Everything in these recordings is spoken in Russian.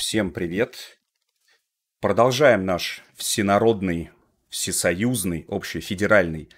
Всем привет! Продолжаем наш всенародный, всесоюзный, общефедеральный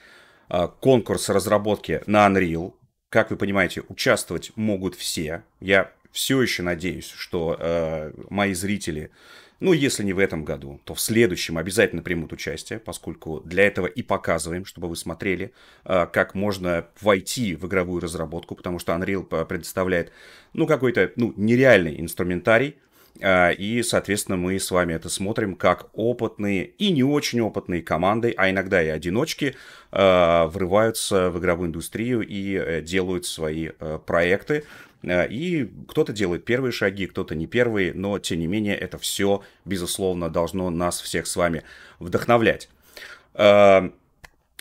а, конкурс разработки на Unreal. Как вы понимаете, участвовать могут все. Я все еще надеюсь, что э, мои зрители, ну, если не в этом году, то в следующем обязательно примут участие, поскольку для этого и показываем, чтобы вы смотрели, э, как можно войти в игровую разработку, потому что Unreal предоставляет, ну, какой-то, ну, нереальный инструментарий, а, и, соответственно, мы с вами это смотрим как опытные и не очень опытные команды, а иногда и одиночки, а, врываются в игровую индустрию и э, делают свои э, проекты. А, и кто-то делает первые шаги, кто-то не первые, но, тем не менее, это все, безусловно, должно нас всех с вами вдохновлять.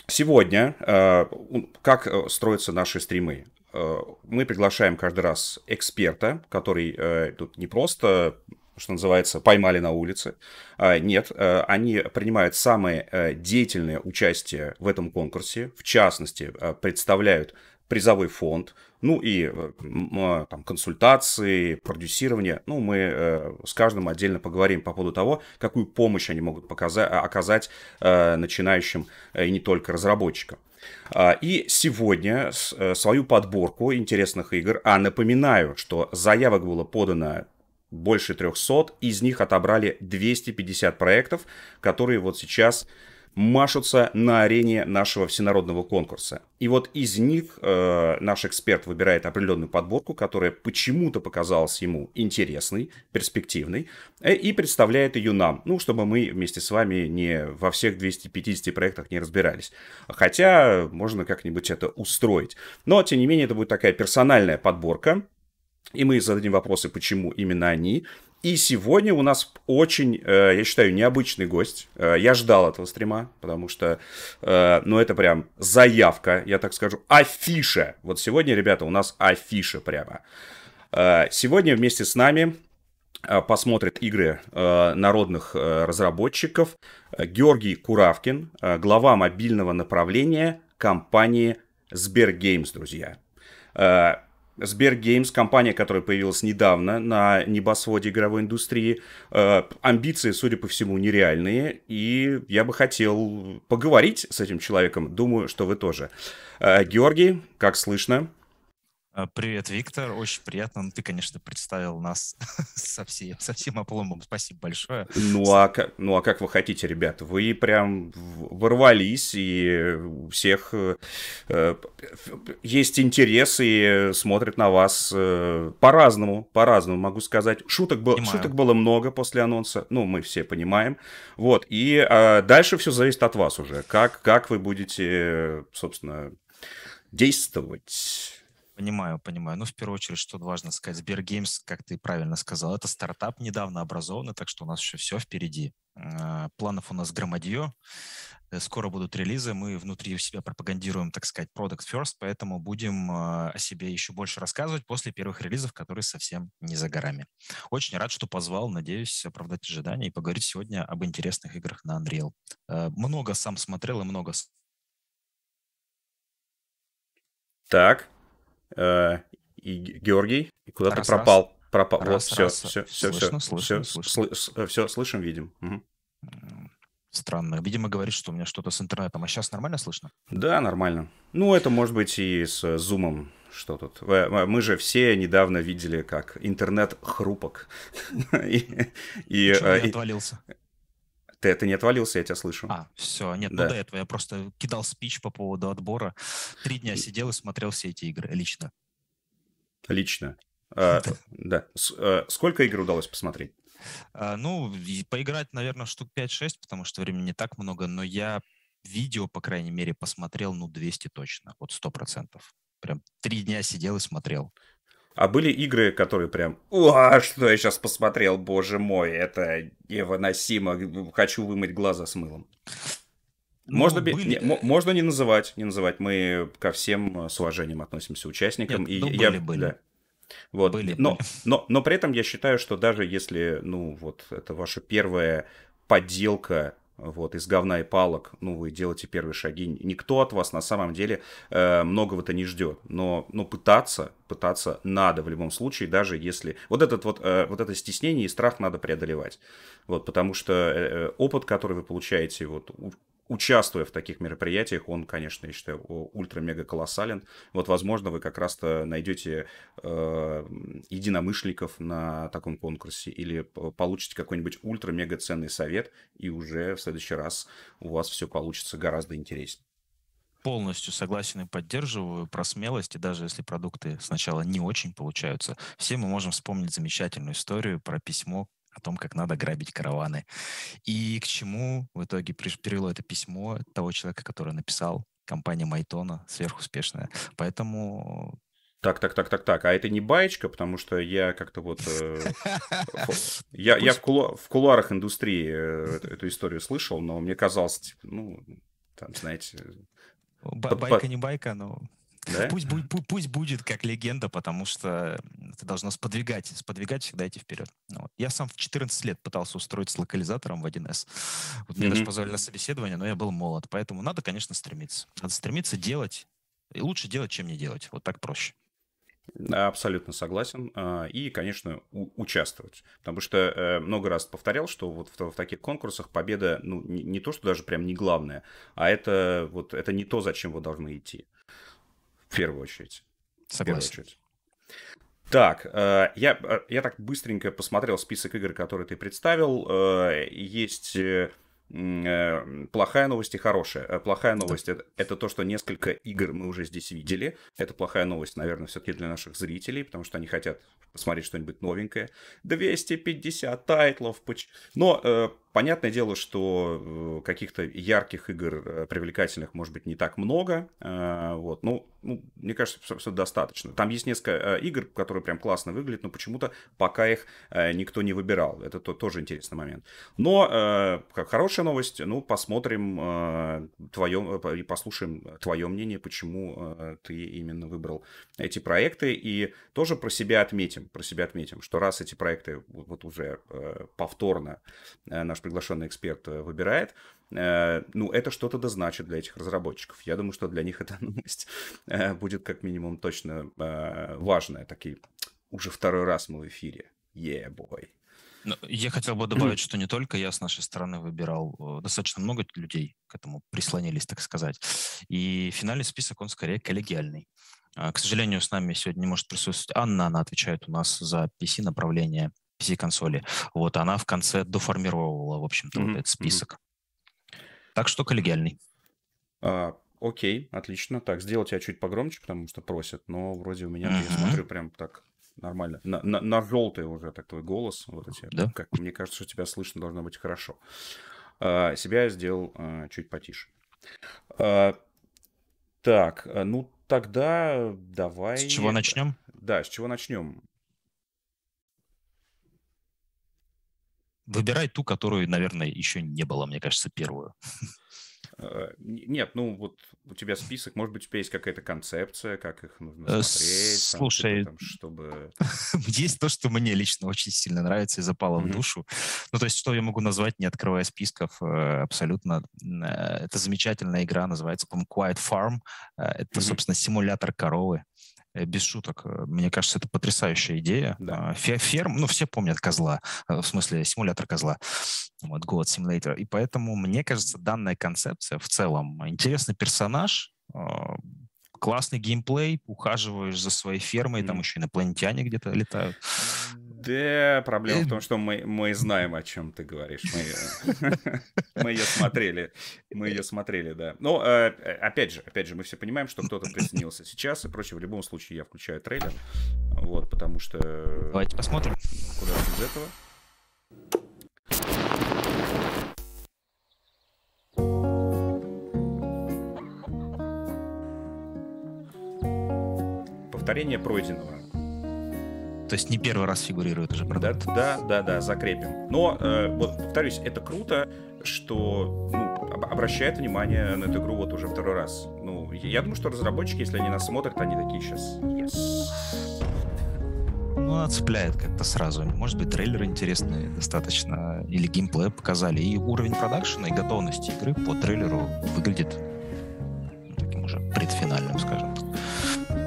Сегодня, как э, строятся наши стримы? Э, мы приглашаем каждый раз эксперта, который э, тут не просто что называется, поймали на улице. А, нет, э, они принимают самое деятельное участие в этом конкурсе, в частности, представляют призовой фонд, ну и там, консультации, продюсирование. Ну, мы с каждым отдельно поговорим по поводу того, какую помощь они могут показать, оказать начинающим и не только разработчикам. А, и сегодня э, свою подборку интересных игр, а напоминаю, что заявок было подано больше 300, из них отобрали 250 проектов, которые вот сейчас машутся на арене нашего всенародного конкурса. И вот из них э, наш эксперт выбирает определенную подборку, которая почему-то показалась ему интересной, перспективной, э, и представляет ее нам, ну, чтобы мы вместе с вами не во всех 250 проектах не разбирались. Хотя можно как-нибудь это устроить. Но, тем не менее, это будет такая персональная подборка, и мы зададим вопросы, почему именно они, и сегодня у нас очень, э, я считаю, необычный гость. Э, я ждал этого стрима, потому что, э, ну, это прям заявка, я так скажу, афиша. Вот сегодня, ребята, у нас афиша прямо. Сегодня вместе с нами посмотрит игры народных разработчиков Георгий Куравкин, глава мобильного направления компании Сбергеймс, друзья Сбергеймс, компания, которая появилась недавно на небосводе игровой индустрии, э, амбиции, судя по всему, нереальные, и я бы хотел поговорить с этим человеком, думаю, что вы тоже. Э, Георгий, как слышно? А, привет, Виктор. Очень приятно. Ну, ты, конечно, представил нас со, всей, со всем опломбом. Спасибо большое. Ну а, как, ну а как вы хотите, ребят? Вы прям ворвались, и у всех э, э есть интерес, и смотрят на вас э, по-разному, по-разному, могу сказать. Шуток, был, шуток было много после анонса, ну, мы все понимаем. Вот, и э, дальше все зависит от вас уже. Как, как вы будете, собственно, действовать. Понимаю, понимаю. Ну, в первую очередь, что важно сказать. Сбергеймс, как ты правильно сказал, это стартап недавно образованный, так что у нас еще все впереди. А, планов у нас громадье. Э, скоро будут релизы. Мы внутри себя пропагандируем, так сказать, product first, поэтому будем а, о себе еще больше рассказывать после первых релизов, которые совсем не за горами. Очень рад, что позвал. Надеюсь оправдать ожидания и поговорить сегодня об интересных играх на Unreal. Э, много сам смотрел и много... Так, э, и Георгий, и куда раз, ты пропал. Пропал. Раз, вот, раз, все, раз. все, слышно, все, слышно, все, слышно. Сл- э, все, слышим, видим. Угу. Странно. Видимо, говорит, что у меня что-то с интернетом. А сейчас нормально слышно? Да, нормально. Ну, это может быть и с э, зумом. Что тут? Э, мы же все недавно видели, как интернет хрупок. И, и, отвалился. Ты, ты не отвалился, я тебя слышу. А, все, нет, ну да. ну до этого я просто кидал спич по поводу отбора. Три дня сидел и смотрел все эти игры лично. Лично. А, да. Э, сколько игр удалось посмотреть? А, ну, поиграть, наверное, штук 5-6, потому что времени не так много, но я видео, по крайней мере, посмотрел, ну, 200 точно, вот 100%. Прям три дня сидел и смотрел. А были игры, которые прям, уа, что я сейчас посмотрел, боже мой, это невыносимо, хочу вымыть глаза с мылом. Ну, можно, ну, были... не, можно не называть, не называть. Мы ко всем э, с уважением относимся участникам. Нет, и ну, я, были, были. Да. Вот. Были, но, были. Но, но при этом я считаю, что даже если, ну, вот это ваша первая подделка вот, из говна и палок, ну, вы делаете первые шаги. Никто от вас на самом деле э, многого-то не ждет. Но, но ну, пытаться, пытаться надо в любом случае, даже если... Вот, этот вот, э, вот это стеснение и страх надо преодолевать. Вот, потому что э, э опыт, который вы получаете, вот, участвуя в таких мероприятиях, он, конечно, я считаю, ультра-мега колоссален. Вот, возможно, вы как раз-то найдете э, единомышленников на таком конкурсе или получите какой-нибудь ультра-мега ценный совет, и уже в следующий раз у вас все получится гораздо интереснее. Полностью согласен и поддерживаю про смелость, и даже если продукты сначала не очень получаются, все мы можем вспомнить замечательную историю про письмо о том, как надо грабить караваны. И к чему в итоге привело это письмо того человека, который написал, компания Майтона, сверхуспешная. Поэтому так, так, так, так, так. А это не баечка, потому что я как-то вот... Э, я я в, кулу, в кулуарах индустрии э, эту, историю слышал, но мне казалось, типа, ну, там, знаете... байка не байка, но... Да? Пусть, будет, пусть будет как легенда, потому что это должно сподвигать, сподвигать всегда идти вперед. Ну, я сам в 14 лет пытался устроиться локализатором в 1С. Вот mm-hmm. даже позволили на собеседование, но я был молод. Поэтому надо, конечно, стремиться. Надо стремиться делать. И лучше делать, чем не делать. Вот так проще. Абсолютно согласен. А, и, конечно, участвовать. Потому что э, много раз повторял, что вот в, в таких конкурсах победа ну, не, не то, что даже прям не главное, а это, вот, это не то, зачем вы должны идти. В первую очередь. Согласен. В первую очередь. Так, э, я, э, я так быстренько посмотрел список игр, которые ты представил. Э, есть плохая новость и хорошая. Плохая новость да. это, это то, что несколько игр мы уже здесь видели. Это плохая новость, наверное, все-таки для наших зрителей, потому что они хотят посмотреть что-нибудь новенькое. 250 тайтлов. Но Понятное дело, что э, каких-то ярких игр э, привлекательных может быть не так много, э, вот, но ну, мне кажется, все достаточно. Там есть несколько игр, которые прям классно выглядят, но почему-то пока их никто не выбирал. Это тоже интересный момент. Но хорошая новость, ну, посмотрим твое, и послушаем твое мнение, почему ты именно выбрал эти проекты. И тоже про себя отметим, про себя отметим, что раз эти проекты вот уже повторно наш приглашенный эксперт э, выбирает, э, ну, это что-то да значит для этих разработчиков. Я думаю, что для них эта новость э, будет как минимум точно важная. Такие, уже второй раз мы в эфире. Yeah, boy. Но ну, я хотел бы добавить, что не только я с нашей стороны выбирал, достаточно много людей к этому прислонились, так сказать. И финальный список, он скорее коллегиальный. А, к сожалению, с нами сегодня не может присутствовать Анна, она отвечает у нас за PC-направление PC-консоли. Вот она в конце доформировала, в общем-то, mm-hmm. вот этот список. Mm-hmm. Так что коллегиальный. А, окей, отлично. Так, сделайте тебя чуть погромче, потому что просят, но вроде у меня, mm-hmm. я смотрю, прям так нормально. На, на, на желтый уже так твой голос. Вот эти, да? как, мне кажется, что тебя слышно должно быть хорошо. А, себя я сделал а, чуть потише. А, так, а, ну тогда давай... С чего начнем? Да, с чего начнем? выбирай ту, которую, наверное, еще не было, мне кажется, первую. Э, нет, ну вот у тебя список, может быть, у тебя есть какая-то концепция, как их нужно э, смотреть. Типа, слушай, там, чтобы... есть то, что мне лично очень сильно нравится и запало mm-hmm. в душу. Ну, то есть, что я могу назвать, не открывая списков, э, абсолютно. Это замечательная игра, называется, по Quiet Farm. Это, mm-hmm. собственно, симулятор коровы. Э, без шуток, э, мне кажется, это потрясающая идея. Да. А, ферм, ну, все помнят козла, э, в смысле симулятор козла, вот, God Симулятор, И поэтому, мне кажется, данная концепция в целом, интересный персонаж, а, классный геймплей, ухаживаешь за своей фермой, там еще инопланетяне где-то летают. Да, проблема э, в том, что мы, мы знаем, о чем ты говоришь. Мы, мы ее смотрели. Мы ее смотрели, да. Но, э, опять же, опять же, мы все понимаем, что кто-то присоединился сейчас и прочее. В любом случае, я включаю трейлер. Вот, потому что... Давайте посмотрим. Куда без этого? повторение пройденного. То есть не первый раз фигурирует уже продукт. Да, да, да, да закрепим. Но, э, вот, повторюсь, это круто, что ну, обращает внимание на эту игру вот уже второй раз. Ну, я думаю, что разработчики, если они нас смотрят, они такие сейчас... Yes. Ну, она цепляет как-то сразу. Может быть, трейлеры интересные достаточно, или геймплей показали. И уровень продакшена, и готовность игры по трейлеру выглядит ну, таким уже предфинальным, скажем.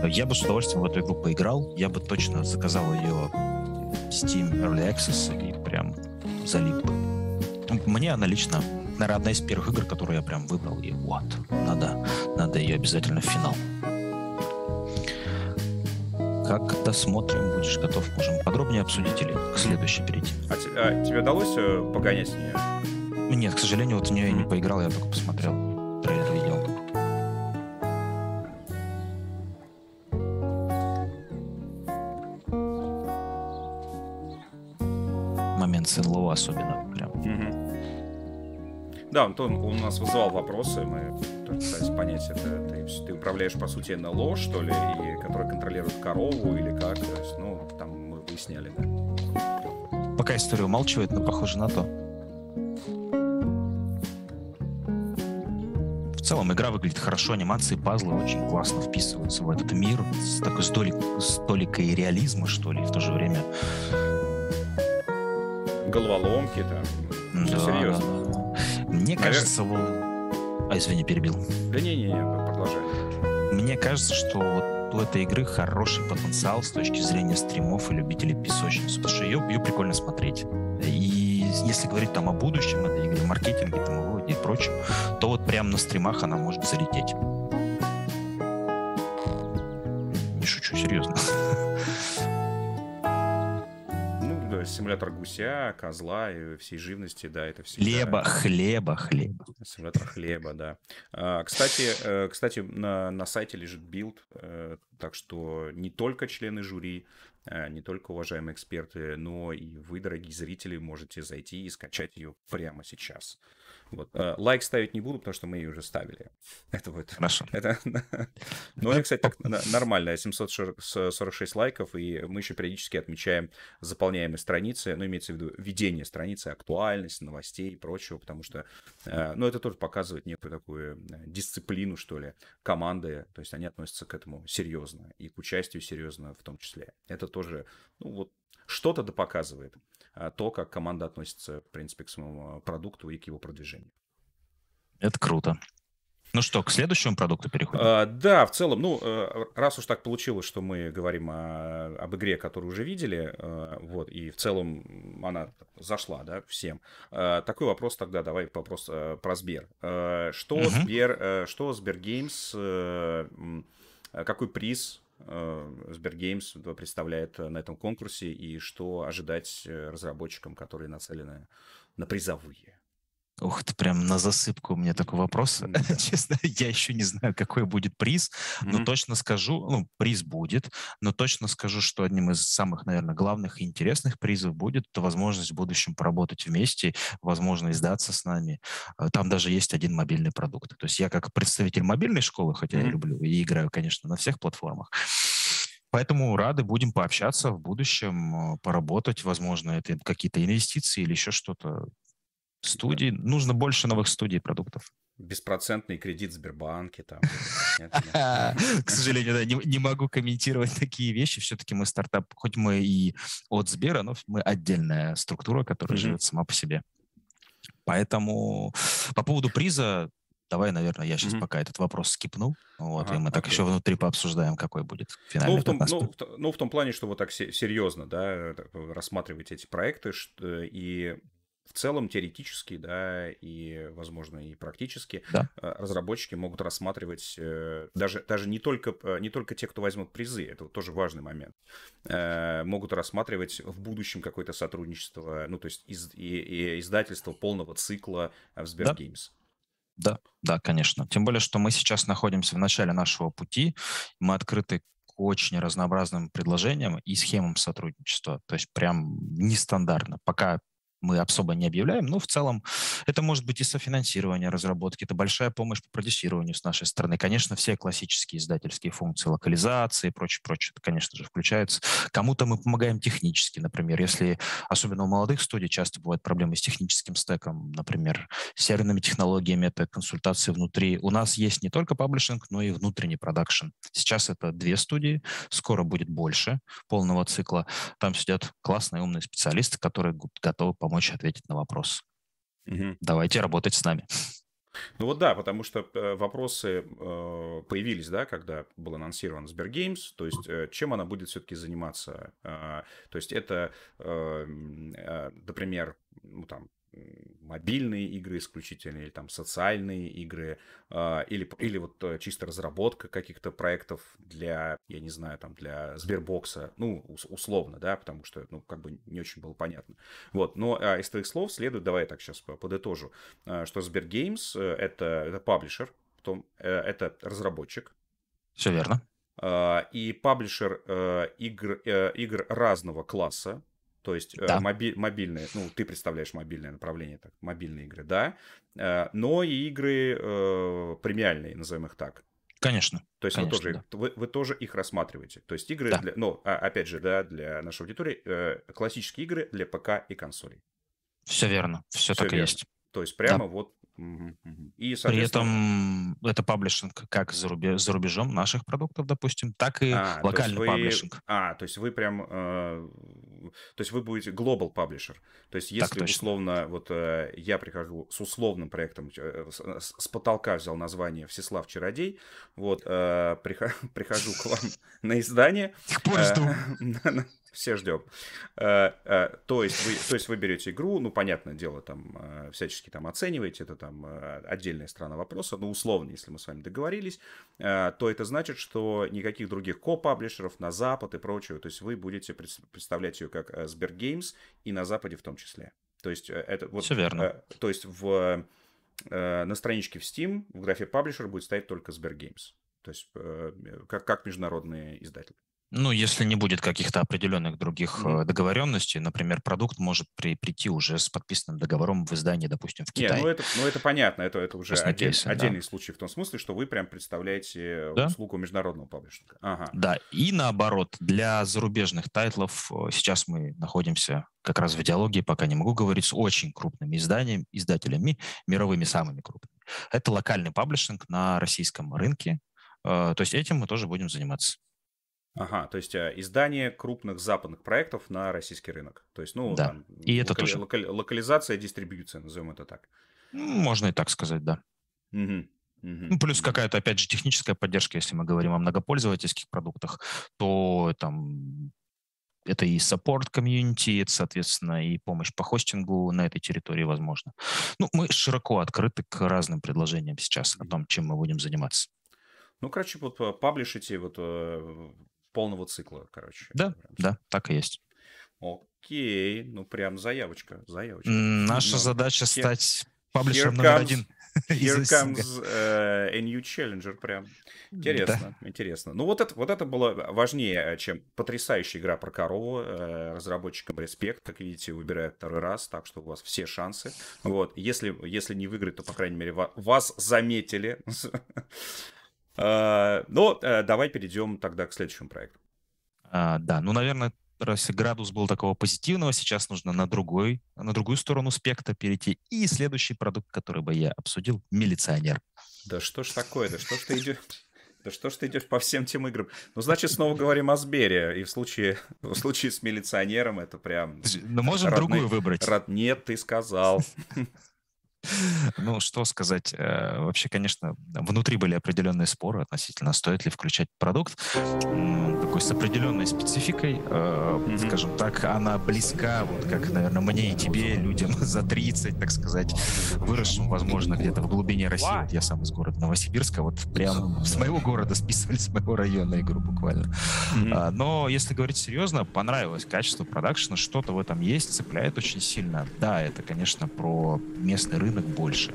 Э, я бы с удовольствием в эту игру поиграл. Я бы точно заказал ее в Steam Early Access и прям залип бы. Мне она лично, наверное, одна из первых игр, которую я прям выбрал. И вот, надо, надо ее обязательно в финал. Как досмотрим, будешь готов, можем подробнее обсудить или к следующей перейти. А, а тебе удалось э, погонять нее? Нет, к сожалению, вот в нее я не поиграл, я только посмотрел. Лоу особенно прям. Да, Антон, он у нас вызывал вопросы, мы пытались понять, это ты, ты управляешь, по сути, НЛО, что ли, и, который контролирует корову или как, то есть, ну, там мы выясняли, да. Пока история умалчивает, но похоже на то. В целом игра выглядит хорошо, анимации, пазлы очень классно вписываются в этот мир с такой столик, столикой реализма, что ли, и в то же время головоломки там. Ну, да, серьезно. Да, да. Мне Навер... кажется, а извини, перебил. Да не, не, не, продолжай. Мне кажется, что вот у этой игры хороший потенциал с точки зрения стримов и любителей песочницы, потому что ее, ее прикольно смотреть. И если говорить там о будущем этой игры, маркетинге там, и прочем, то вот прямо на стримах она может залететь. Не шучу, серьезно. симулятор гуся, козла и всей живности, да, это все. Хлеба, хлеба, хлеба. Симулятор хлеба, да. А, кстати, э, кстати, на, на сайте лежит билд, э, так что не только члены жюри, э, не только уважаемые эксперты, но и вы, дорогие зрители, можете зайти и скачать ее прямо сейчас. Вот. Э, лайк ставить не буду, потому что мы ее уже ставили. Это будет... Хорошо. Это... Ну, это, кстати, так нормально. 746 лайков, и мы еще периодически отмечаем заполняемые страницы, ну, имеется в виду ведение страницы, актуальность, новостей и прочего, потому что, э, ну, это тоже показывает некую такую э, дисциплину, что ли, команды, то есть они относятся к этому серьезно и к участию серьезно в том числе. Это тоже, ну, вот что-то да показывает. Э, то, как команда относится, в принципе, к своему э, продукту и к его продвижению. Это круто. Ну что, к следующему продукту переходим? А, да, в целом, ну, раз уж так получилось, что мы говорим о, об игре, которую уже видели, вот, и в целом она зашла, да, всем. Такой вопрос тогда, давай вопрос про Сбер. Что угу. Сбер, что Сбергеймс, какой приз Э, Сбергеймс э, представляет э, на этом конкурсе и что ожидать разработчикам, которые нацелены на призовые. Ух, ты прям на засыпку у меня такой вопрос. Mm-hmm. Честно, я еще не знаю, какой будет приз, mm-hmm. но точно скажу, ну, приз будет, но точно скажу, что одним из самых, наверное, главных и интересных призов будет возможность в будущем поработать вместе, возможно, издаться с нами. А, там даже есть один мобильный продукт. То есть я как представитель мобильной школы, хотя mm-hmm. я люблю и играю, конечно, на всех платформах, Поэтому рады будем пообщаться в будущем, а, поработать, возможно, это какие-то инвестиции или еще что-то студий. Нужно больше новых студий продуктов. Беспроцентный кредит в Сбербанке там. К сожалению, да, не могу комментировать такие вещи. Все-таки мы стартап, хоть мы и от Сбера, но мы отдельная структура, которая живет сама по себе. Поэтому по поводу приза, Давай, наверное, я сейчас mm-hmm. пока этот вопрос скипну, вот, ага, и мы так окей. еще внутри пообсуждаем, какой будет ну, финальный ну, в том, ну, в, ну, в том плане, что вы так серьезно, да, э, рассматриваете эти проекты, что, и в целом теоретически, да, и, возможно, и практически да. Э, разработчики могут рассматривать э, даже, даже не, только, э, не только те, кто возьмут призы, это тоже важный момент, могут рассматривать в будущем какое-то сотрудничество, ну, то есть из, и, и издательство полного цикла в Сбергеймс. Да. Да, да, конечно. Тем более, что мы сейчас находимся в начале нашего пути, мы открыты к очень разнообразным предложениям и схемам сотрудничества. То есть прям нестандартно. Пока мы особо не объявляем, но в целом это может быть и софинансирование разработки, это большая помощь по продюсированию с нашей стороны. Конечно, все классические издательские функции, локализации и прочее, прочее, это, конечно же, включается. Кому-то мы помогаем технически, например, если, особенно у молодых студий, часто бывают проблемы с техническим стеком, например, с серверными технологиями, это консультации внутри. У нас есть не только паблишинг, но и внутренний продакшн. Сейчас это две студии, скоро будет больше полного цикла. Там сидят классные умные специалисты, которые готовы помочь помочь ответить на вопрос. Угу. Давайте работать с нами. Ну вот да, потому что э, вопросы э, появились, да, когда был анонсирован Сбергеймс, то есть э, чем она будет все-таки заниматься. А, то есть это, например, ну, там, мобильные игры исключительно, или там социальные игры, а, или, или вот э, чисто разработка каких-то проектов для, я не знаю, там для Сбербокса, ну, условно, да, потому что, ну, как бы не очень было понятно. Вот, но а, из твоих слов следует, давай я так сейчас подытожу, а, что Сбергеймс э, — это, это паблишер, потом э, это разработчик. Все верно. И паблишер игр, игр разного класса, то есть э, да. моби- мобильные, ну, ты представляешь мобильное направление, так, мобильные игры, да, э, но и игры э, премиальные, назовем их так. Конечно. То есть конечно, вы, тоже, да. вы, вы тоже их рассматриваете. То есть игры, да. для, ну, а, опять же, да, для нашей аудитории, э, классические игры для ПК и консолей. Все верно, все, все так верно. и есть. То есть прямо да. вот и, При этом это паблишинг как за, рубеж, за рубежом наших продуктов, допустим, так и а, локальный вы... паблишинг. А, то есть вы прям э, то есть вы будете global publisher. То есть если условно, вот э, я прихожу с условным проектом, э, э, с, с потолка взял название «Всеслав Чародей», вот, прихожу к вам на издание. все ждем. Э, э, то есть, вы, то есть вы берете игру, ну, понятное дело, там э, всячески там оцениваете, это там отдельная страна вопроса, но условно, если мы с вами договорились, то это значит, что никаких других ко-паблишеров на Запад и прочего, то есть вы будете представлять ее как Сбергеймс и на Западе в том числе. То есть это вот... Все верно. То есть в, на страничке в Steam в графе паблишер будет стоять только Сбергеймс. То есть как, как международный издатель. Ну, если не будет каких-то определенных других mm-hmm. договоренностей, например, продукт может при, прийти уже с подписанным договором в издании, допустим, в Китае. Не, ну, это, ну это понятно, это, это уже отдель, кейсы, отдельный да. случай в том смысле, что вы прям представляете да? услугу международного паблишинга. Ага. Да, и наоборот, для зарубежных тайтлов э, сейчас мы находимся как раз в диалоге, пока не могу говорить, с очень крупными изданиями, издателями, мировыми самыми крупными. Это локальный паблишинг на российском рынке, э, то есть этим мы тоже будем заниматься. Ага, то есть э, издание крупных западных проектов на российский рынок. То есть, ну, да. там, и это локали- тоже. Локали- локализация, дистрибьюция, назовем это так. Можно и так сказать, да. Угу. Угу. Плюс какая-то, опять же, техническая поддержка, если мы говорим о многопользовательских продуктах, то там это и саппорт комьюнити, соответственно, и помощь по хостингу на этой территории возможно. Ну, мы широко открыты к разным предложениям сейчас о том, чем мы будем заниматься. Ну, короче, вот э, паблишите, вот э, полного цикла, короче. Да, да, так и есть. Окей, ну прям заявочка, заявочка. Наша Но ну, задача here, стать паблишером номер comes, один. Here comes uh, a new challenger, прям. Интересно, да. интересно. Ну вот это, вот это было важнее, э, чем потрясающая игра про корову. Э, разработчикам респект, как видите, выбирают второй раз, так что у вас все шансы. Вот, если, если не выиграть, то, по крайней мере, вас заметили. А, Но ну, э, давай перейдем тогда к следующему проекту. А, да, ну, наверное, раз градус был такого позитивного, сейчас нужно на, другой, на другую сторону спектра перейти. И следующий продукт, который бы я обсудил, милиционер. Да что ж такое, да что ж ты идешь... Да что ж ты идешь по всем тем играм? Ну, значит, снова говорим о Сбере. И в случае, в случае с милиционером это прям... Ну, можем родные, другую выбрать. Род... Нет, ты сказал. Ну, что сказать. Э, вообще, конечно, внутри были определенные споры относительно, стоит ли включать продукт. Такой с определенной спецификой, э, скажем так, она близка, вот как, наверное, мне и тебе, людям за 30, так сказать, выросшим, возможно, где-то в глубине России. Я сам из города Новосибирска, вот прям с моего города списывали, с моего района игру буквально. А, но, если говорить серьезно, понравилось качество продакшена, что-то в этом есть, цепляет очень сильно. Да, это, конечно, про местный рынок, наверное, больше.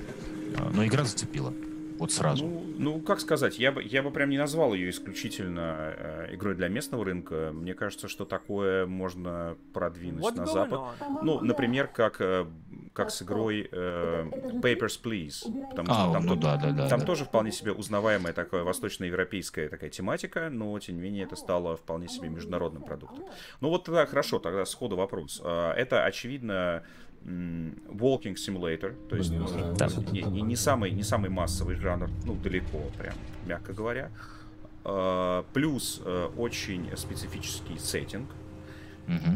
А, но игра зацепила. Вот сразу. Ну, ну, как сказать, я бы, я бы прям не назвал ее исключительно э, игрой для местного рынка. Мне кажется, что такое можно продвинуть What на запад. On? Ну, например, как, э, как с игрой э, Papers, Please. Потому а, что а, там, ну, тут, да, да, да, там да. тоже вполне себе узнаваемая такая восточноевропейская такая тематика, но, тем не менее, это стало вполне себе международным продуктом. Ну вот тогда хорошо, тогда сходу вопрос. А, это, очевидно, Walking Simulator, то есть Блин, ну, да. не, не, не, самый, не самый массовый жанр, ну далеко прям, мягко говоря. Uh, плюс uh, очень специфический сеттинг.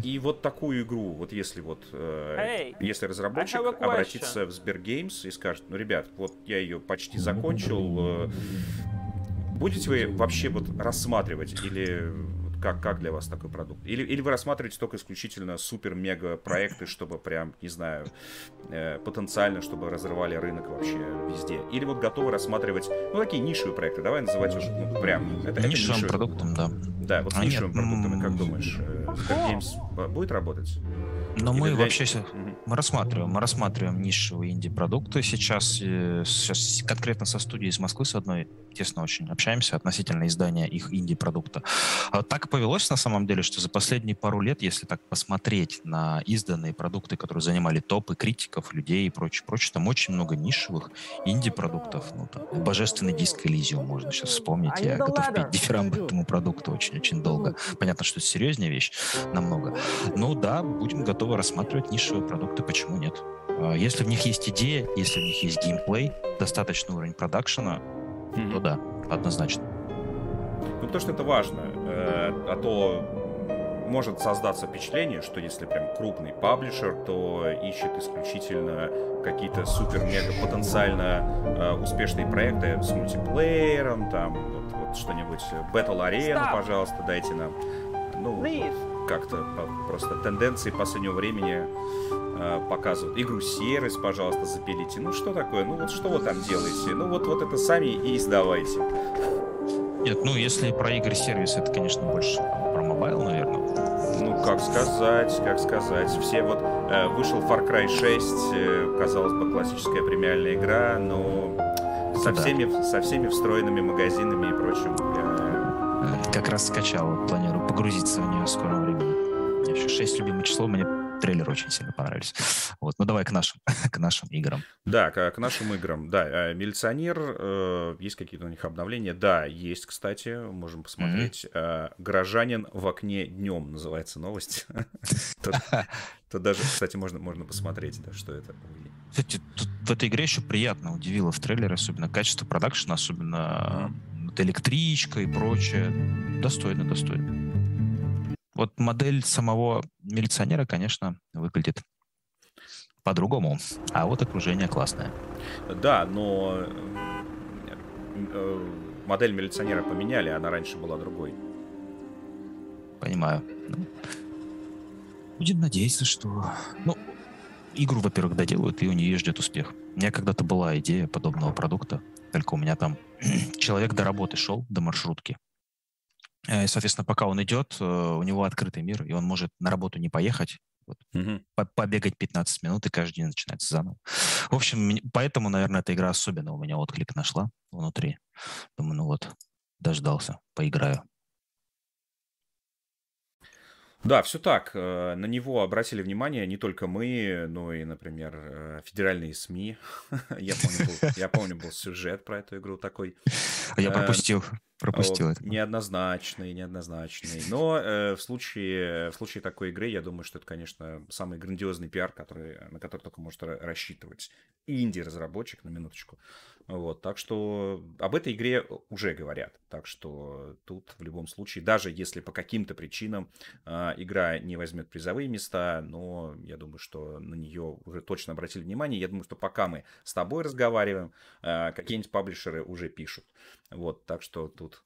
И вот такую игру, вот если вот, uh, э, hey, если разработчик обратится в Сбергеймс и скажет, ну, ребят, вот я ее почти ну, закончил, э, будете вы вообще вот рассматривать или как, как для вас такой продукт? Или, или вы рассматриваете только исключительно супер-мега проекты, чтобы прям, не знаю, э, потенциально, чтобы разрывали рынок вообще везде? Или вот готовы рассматривать, ну, такие нишевые проекты, давай называть уже, ну, прям... Это, нишевым нишевый. продуктом, да. Да, вот с а нишевым нет, продуктом, как думаешь, Games э, э, будет работать? Но мы для... вообще мы рассматриваем, мы рассматриваем нишевые инди-продукты сейчас, э, сейчас конкретно со студией из Москвы с одной тесно очень общаемся относительно издания их инди-продукта. А так повелось на самом деле, что за последние пару лет, если так посмотреть на изданные продукты, которые занимали топы критиков, людей и прочее, прочее, там очень много нишевых инди-продуктов. Ну, там, божественный диск Элизиум можно сейчас вспомнить. А Я готов пить дифирамбы этому продукту очень-очень долго. Понятно, что это серьезнее вещь намного. Ну да, будем готовы готовы рассматривать нишевые продукты, почему нет. А, если в них есть идея, если в них есть геймплей, достаточный уровень продакшена, mm-hmm. то да, однозначно. Ну, то, что это важно, э, а то может создаться впечатление, что если прям крупный паблишер, то ищет исключительно какие-то супер-мега потенциально э, успешные проекты с мультиплеером, там вот, вот что-нибудь Battle Arena, Stop. пожалуйста, дайте нам. Ну, Please как-то просто тенденции последнего времени э, показывают. Игру сервис, пожалуйста, запилите. Ну что такое? Ну вот что вы там делаете? Ну вот, вот это сами и издавайте. Нет, ну если про игры сервис, это, конечно, больше про мобайл, наверное. Ну, как сказать, как сказать. Все вот э, вышел Far Cry 6, э, казалось бы, классическая премиальная игра, но со да. всеми, со всеми встроенными магазинами и прочим. Э, э как раз скачал, планирую погрузиться в нее в скором времени еще шесть любимых число, мне трейлер очень сильно понравились. Вот, ну давай к нашим, к нашим играм. Да, к, к нашим играм, да. Э, Милиционер, э, есть какие-то у них обновления? Да, есть, кстати, можем посмотреть. Mm-hmm. Э, Горожанин в окне днем называется новость. Тут даже, кстати, можно, можно посмотреть, да, что это. Кстати, тут в этой игре еще приятно удивило в трейлере, особенно качество продакшена, особенно электричка и прочее. Достойно, достойно вот модель самого милиционера, конечно, выглядит по-другому. А вот окружение классное. Да, но э, модель милиционера поменяли, она раньше была другой. Понимаю. Ну, будем надеяться, что... Ну, игру, во-первых, доделают, и у нее ждет успех. У меня когда-то была идея подобного продукта, только у меня там человек до работы шел, до маршрутки. Э, и, соответственно, пока он идет, э, у него открытый мир, и он может на работу не поехать, вот. Угу. Побегать 15 минут, и каждый день начинается заново. В общем, поэтому, наверное, эта игра особенно у меня отклик нашла внутри. Думаю, ну вот, дождался, поиграю. Да, все так. Э, на него обратили внимание не только мы, но и, например, э, федеральные СМИ. Я помню, был, я помню, был сюжет про эту игру такой. А я э, пропустил. Пропустил это. Неоднозначный, неоднозначный. Но в, случае, в случае такой игры, я думаю, что это, конечно, самый грандиозный пиар, который, на который только может рассчитывать инди-разработчик, на минуточку. Э, вот, так что об этой игре уже говорят. Так что тут в любом случае, даже если по каким-то причинам э, игра не возьмет призовые места, но я думаю, что на нее уже точно обратили внимание. Я думаю, что пока мы с тобой разговариваем, э, какие-нибудь паблишеры уже пишут. Вот, так что тут,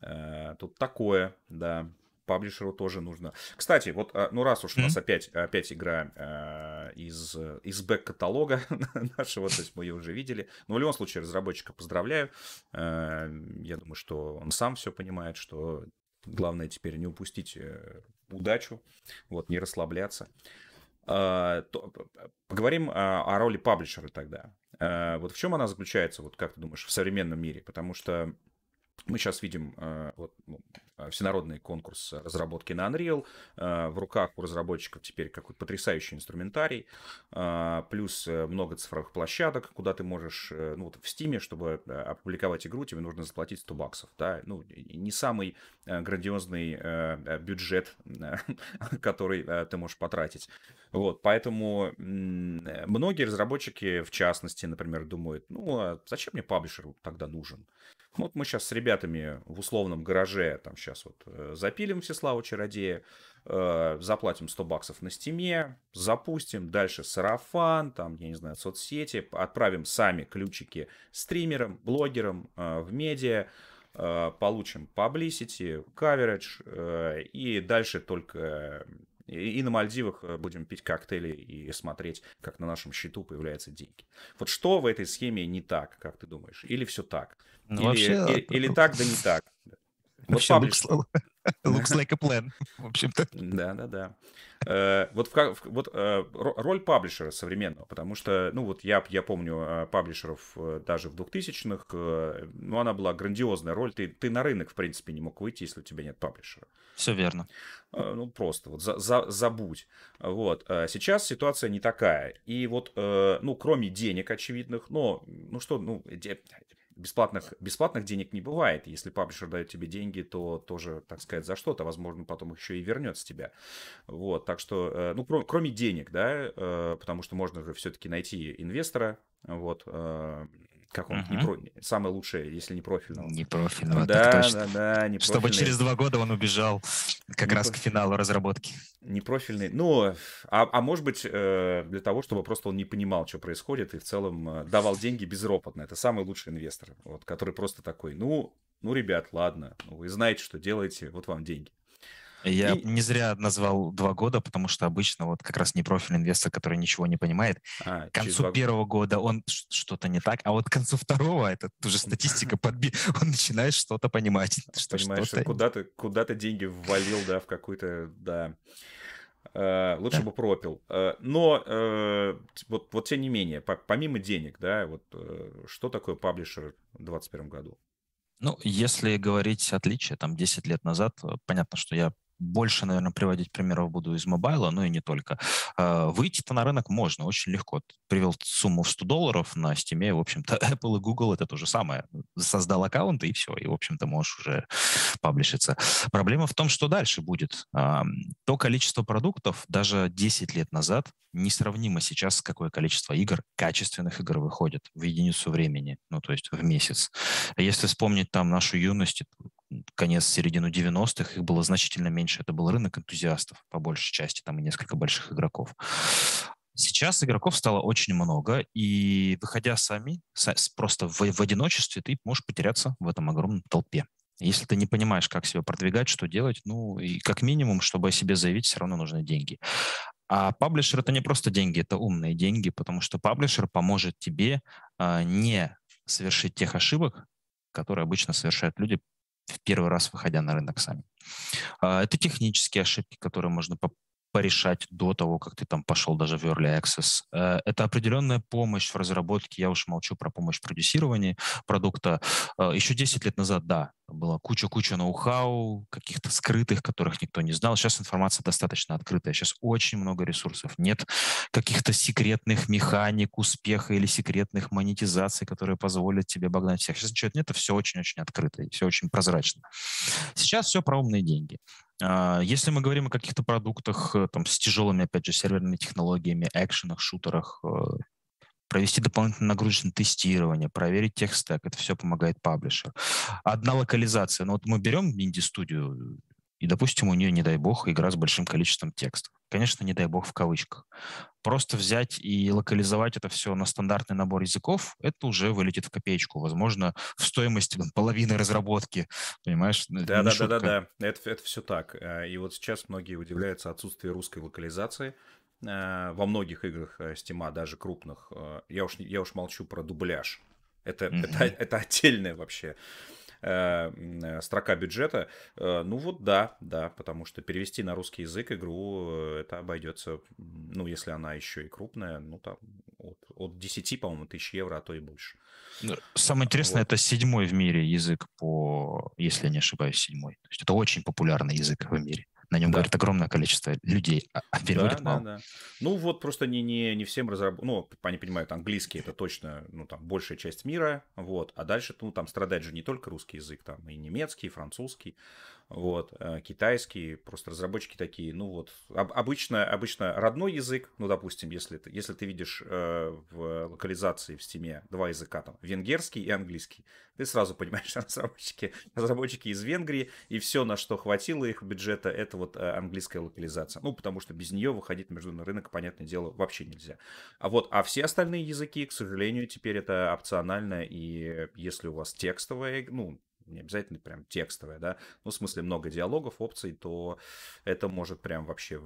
э, тут такое, да паблишеру тоже нужно. Кстати, вот, а, ну раз уж mm-hmm. у нас опять, опять игра э, из, из бэк-каталога нашего, то есть мы ее уже видели. Но ну, в любом случае разработчика поздравляю. Э, я думаю, что он сам все понимает, что главное теперь не упустить э, удачу, вот, не расслабляться. Э, то, поговорим о, о роли паблишера тогда. Э, вот в чем она заключается, вот как ты думаешь, в современном мире? Потому что мы сейчас видим, вот, ну, Э, всенародный конкурс разработки на Unreal. Э, в руках у разработчиков теперь какой-то потрясающий инструментарий, э, плюс много цифровых площадок, куда ты можешь, ну вот в Steam, чтобы опубликовать игру, тебе нужно заплатить 100 баксов, да, ну не самый грандиозный бюджет, который ты можешь потратить. Вот, поэтому э, многие разработчики, в частности, например, думают, ну, а зачем мне паблишер тогда нужен? Вот мы сейчас с ребятами в условном гараже, там сейчас вот э, запилим все Всеславу Чародея, э, заплатим 100 баксов на стиме, запустим, дальше сарафан, там, я не знаю, соцсети, отправим сами ключики стримерам, блогерам в медиа, получим publicity, coverage, и дальше только и, и на Мальдивах э, будем пить коктейли и смотреть, как на нашем счету появляются деньги. Вот что в этой схеме не так, как ты думаешь? Или все так? Ну, или, вообще... или, э, или так, да не так. Вот вообще, паблиш, Looks like a plan, в общем-то. Да-да-да. Э, вот, вот э, роль паблишера современного, потому что, ну вот я, я помню э, паблишеров даже в 2000-х, ну она была грандиозная роль, ты, ты на рынок, в принципе, не мог выйти, если у тебя нет паблишера. Все верно. Ну просто вот за, за, забудь. Вот. Сейчас ситуация не такая. И вот, ну кроме денег очевидных, но, ну что, ну бесплатных, бесплатных денег не бывает. Если паблишер дает тебе деньги, то тоже, так сказать, за что-то, возможно, потом еще и вернет с тебя. Вот, так что, э, ну, кроме денег, да, э, потому что можно же все-таки найти инвестора, вот, э, как он, угу. не про... самое лучшее, если не профильного. Не профильного, да, точно. да, да, не Чтобы через два года он убежал как не раз проф... к финалу разработки. Не профильный, ну, а, а может быть э, для того, чтобы просто он не понимал, что происходит, и в целом э, давал деньги безропотно. Это самый лучший инвестор, вот, который просто такой, ну, ну, ребят, ладно, ну, вы знаете, что делаете, вот вам деньги. Я и... не зря назвал два года, потому что обычно вот как раз не непрофильный инвестор, который ничего не понимает, а, к концу первого года. он что-то не так, а вот к концу второго, это уже статистика подби, он начинает что-то понимать. Что Понимаешь, что куда то куда ты деньги ввалил, да, в какую-то, да. Uh, лучше да. бы пропил. Uh, но uh, вот, вот тем не менее, по помимо денег, да, вот что такое паблишер в 2021 году? Ну, если говорить отличия, там 10 лет назад, понятно, что я больше, наверное, приводить примеров буду из мобайла, но ну и не только. А, выйти-то на рынок можно очень легко. привел сумму в 100 долларов на Steam, в общем-то, Apple и Google — это то же самое. Создал аккаунт, и все, и, в общем-то, можешь уже паблишиться. Проблема в том, что дальше будет. А, то количество продуктов даже 10 лет назад несравнимо сейчас, какое количество игр, качественных игр выходит в единицу времени, ну, то есть в месяц. А если вспомнить там нашу юность, конец, середину 90-х, их было значительно меньше. Это был рынок энтузиастов, по большей части, там и несколько больших игроков. Сейчас игроков стало очень много, и выходя сами, просто в, в одиночестве, ты можешь потеряться в этом огромном толпе. Если ты не понимаешь, как себя продвигать, что делать, ну и как минимум, чтобы о себе заявить, все равно нужны деньги. А паблишер это не просто деньги, это умные деньги, потому что паблишер поможет тебе э, не совершить тех ошибок, которые обычно совершают люди, в первый раз выходя на рынок сами. А, это технические ошибки, которые можно порешать до того, как ты там пошел даже в Early Access. Э, это определенная помощь в разработке, я уж молчу про помощь в продюсировании продукта. Э, Еще 10 лет назад, да, была куча-куча ноу-хау, каких-то скрытых, которых никто не знал. Сейчас информация достаточно открытая, сейчас очень много ресурсов. Нет каких-то секретных механик успеха или секретных монетизаций, которые позволят тебе обогнать всех. Сейчас ничего нет, это все очень-очень открыто и все очень прозрачно. Сейчас все про умные деньги. А, если мы говорим о каких-то продуктах э, там, с тяжелыми, опять же, серверными технологиями, экшенах, шутерах, э, провести дополнительное нагрузочное тестирование, проверить текст-стек. Это все помогает паблишер. Одна локализация. Ну вот мы берем инди-студию, и, допустим, у нее, не дай бог, игра с большим количеством текста. Конечно, не дай бог в кавычках. Просто взять и локализовать это все на стандартный набор языков, это уже вылетит в копеечку. Возможно, в стоимость там, половины разработки, понимаешь? Да, да, да, да, да. Это, это все так. А, и вот сейчас многие удивляются отсутствию русской локализации. Э, во многих играх э, Стима, даже крупных. Э, я уж, я уж молчу про дубляж. Это, mm-hmm. это, это отдельная вообще строка бюджета. Ну вот да, да, потому что перевести на русский язык игру, это обойдется, ну если она еще и крупная, ну там от, от 10, по-моему, тысяч евро, а то и больше. Ну, самое интересное, вот. это седьмой в мире язык по, если я не ошибаюсь, седьмой. То есть это очень популярный язык в мире. На нем да. говорит огромное количество людей, а переводит да, мало. Да, да. Ну вот просто не, не, не всем разработчикам, ну, они понимают, английский это точно, ну, там, большая часть мира, вот, а дальше, ну, там страдает же не только русский язык, там и немецкий, и французский, вот. Э, китайский, просто разработчики такие, ну вот, обычно, обычно родной язык, ну, допустим, если ты, если ты видишь э, в локализации в стиме два языка, там, венгерский и английский, ты сразу понимаешь, разработчики, разработчики из Венгрии, и все, на что хватило их бюджета, это вот э, английская локализация. Ну, потому что без нее выходить на международный рынок, понятное дело, вообще нельзя. А вот, а все остальные языки, к сожалению, теперь это опционально, и если у вас текстовая, ну, не обязательно прям текстовая, да, ну, в смысле много диалогов, опций, то это может прям вообще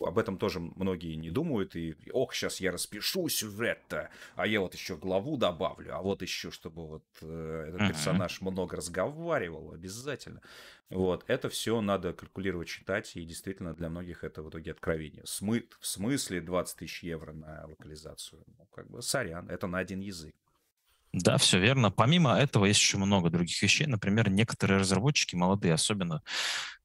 об этом тоже многие не думают, и ох, сейчас я распишусь в это, а я вот еще главу добавлю, а вот еще, чтобы вот э, этот персонаж много разговаривал, обязательно. Вот, это все надо калькулировать, читать и действительно для многих это в итоге откровение. Смы- в смысле 20 тысяч евро на локализацию? Ну, как бы, сорян, это на один язык. Да, все верно. Помимо этого есть еще много других вещей. Например, некоторые разработчики молодые особенно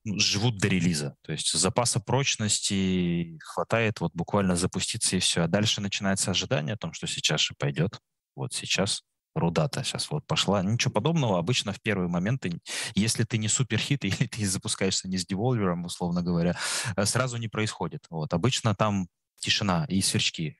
ну, живут до релиза. То есть запаса прочности хватает вот буквально запуститься и все. А дальше начинается ожидание о том, что сейчас же пойдет. Вот сейчас рудата сейчас вот пошла. Ничего подобного. Обычно в первые моменты, если ты не суперхит или ты запускаешься не с девольвером, условно говоря, э, сразу не происходит. Вот. Обычно там тишина и сверчки.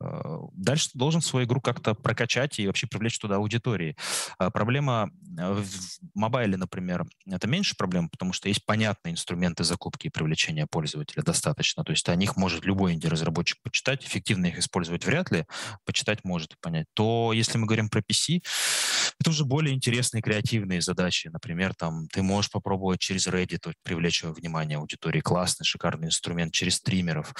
Э, дальше ты должен свою игру как-то прокачать и вообще привлечь туда аудитории. Э, проблема э, в мобайле, например, это меньше проблем, потому что есть понятные инструменты закупки и привлечения пользователя достаточно. То есть о них может любой инди-разработчик почитать, эффективно их использовать вряд ли, почитать может и понять. То если мы говорим про PC, это уже более интересные креативные задачи. Например, там ты можешь попробовать через Reddit привлечь внимание аудитории. Классный, шикарный инструмент через стримеров.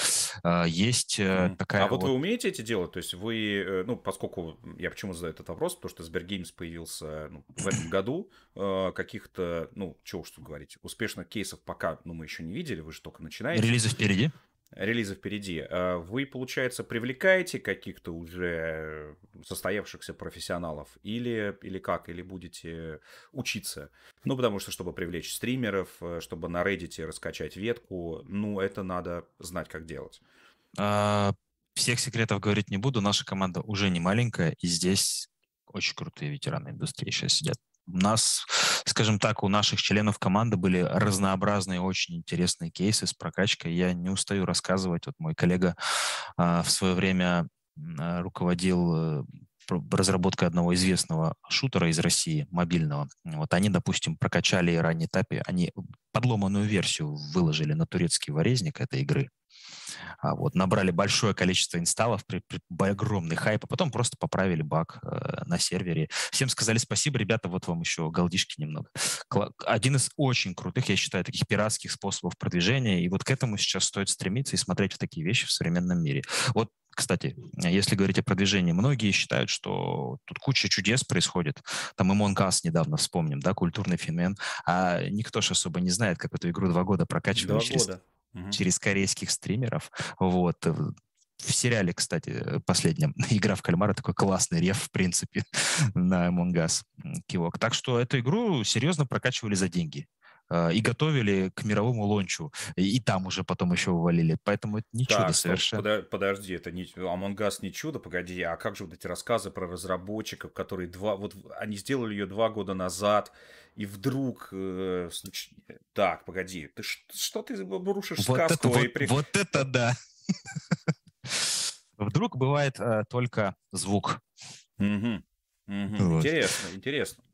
А, есть э, такая... А вот, вот вы умеете эти делать? То есть вы, э, ну, поскольку я почему задаю этот вопрос, потому что Сбергеймс появился ну, в этом году, э, каких-то, ну, чего уж тут говорить, успешных кейсов пока, ну, мы еще не видели, вы же только начинаете. Релизы впереди релизы впереди, а вы, получается, привлекаете каких-то уже состоявшихся профессионалов или, или как? Или будете учиться? Ну, потому что, чтобы привлечь стримеров, э, чтобы на Reddit раскачать ветку, ну, это надо знать, как делать. А, всех секретов говорить не буду. Наша команда уже не маленькая, и здесь очень крутые ветераны индустрии сейчас сидят у нас, скажем так, у наших членов команды были разнообразные, очень интересные кейсы с прокачкой. Я не устаю рассказывать. Вот мой коллега а, в свое время а, руководил э, разработкой одного известного шутера из России, мобильного. Вот они, допустим, прокачали ранний этапе, они подломанную версию выложили на турецкий ворезник этой игры. А, вот, набрали большое количество инсталлов при, при, огромный хайп, а потом просто поправили баг э, на сервере. Всем сказали спасибо, ребята, вот вам еще голдишки немного. Кла- один из очень крутых, я считаю, таких пиратских способов продвижения, и вот к этому сейчас стоит стремиться и смотреть в такие вещи в современном мире. Вот кстати, если говорить о продвижении, многие считают, что тут куча чудес происходит. Там и Монкас недавно вспомним, да, культурный феномен. А никто же особо не знает, как эту игру два года прокачивали. Два через... года угу. через корейских стримеров. Вот. Э, в сериале, кстати, э, последнем, «Игра в кальмара» такой классный реф, в принципе, на Among Us кивок. Так что эту игру серьезно прокачивали за деньги. А, и готовили к мировому лончу. И, и там уже потом еще вывалили. Поэтому это не так, чудо совершенно. Под, подожди, это не Among Us не чудо, погоди. А как же вот эти рассказы про разработчиков, которые два... Вот они сделали ее два года назад, и вдруг... Э, случ... Так, погоди, ты что ты рушишь вот сказку? Это, и... вот, вот это да! Вдруг бывает э, только звук. Угу. Угу. Вот. Интересно, интересно.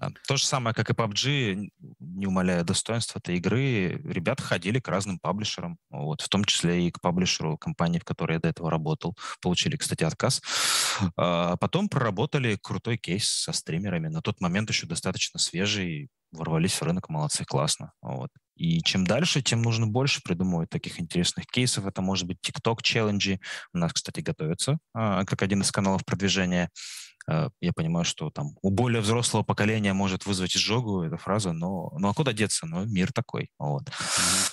А, то же самое, как и PUBG, не умаляя достоинства этой игры, ребята ходили к разным паблишерам, вот, в том числе и к паблишеру компании, в которой я до этого работал. Получили, кстати, отказ. А, а потом проработали крутой кейс со стримерами. На тот момент еще достаточно свежий, ворвались в рынок, молодцы, классно. Вот. И чем дальше, тем нужно больше придумывать таких интересных кейсов. Это может быть TikTok челленджи. У нас, кстати, готовится а, как один из каналов продвижения. Э, я понимаю, что там у более взрослого поколения может вызвать изжогу эта фраза, но ну а куда деться? Но ну, мир такой. Вот. Mm-hmm.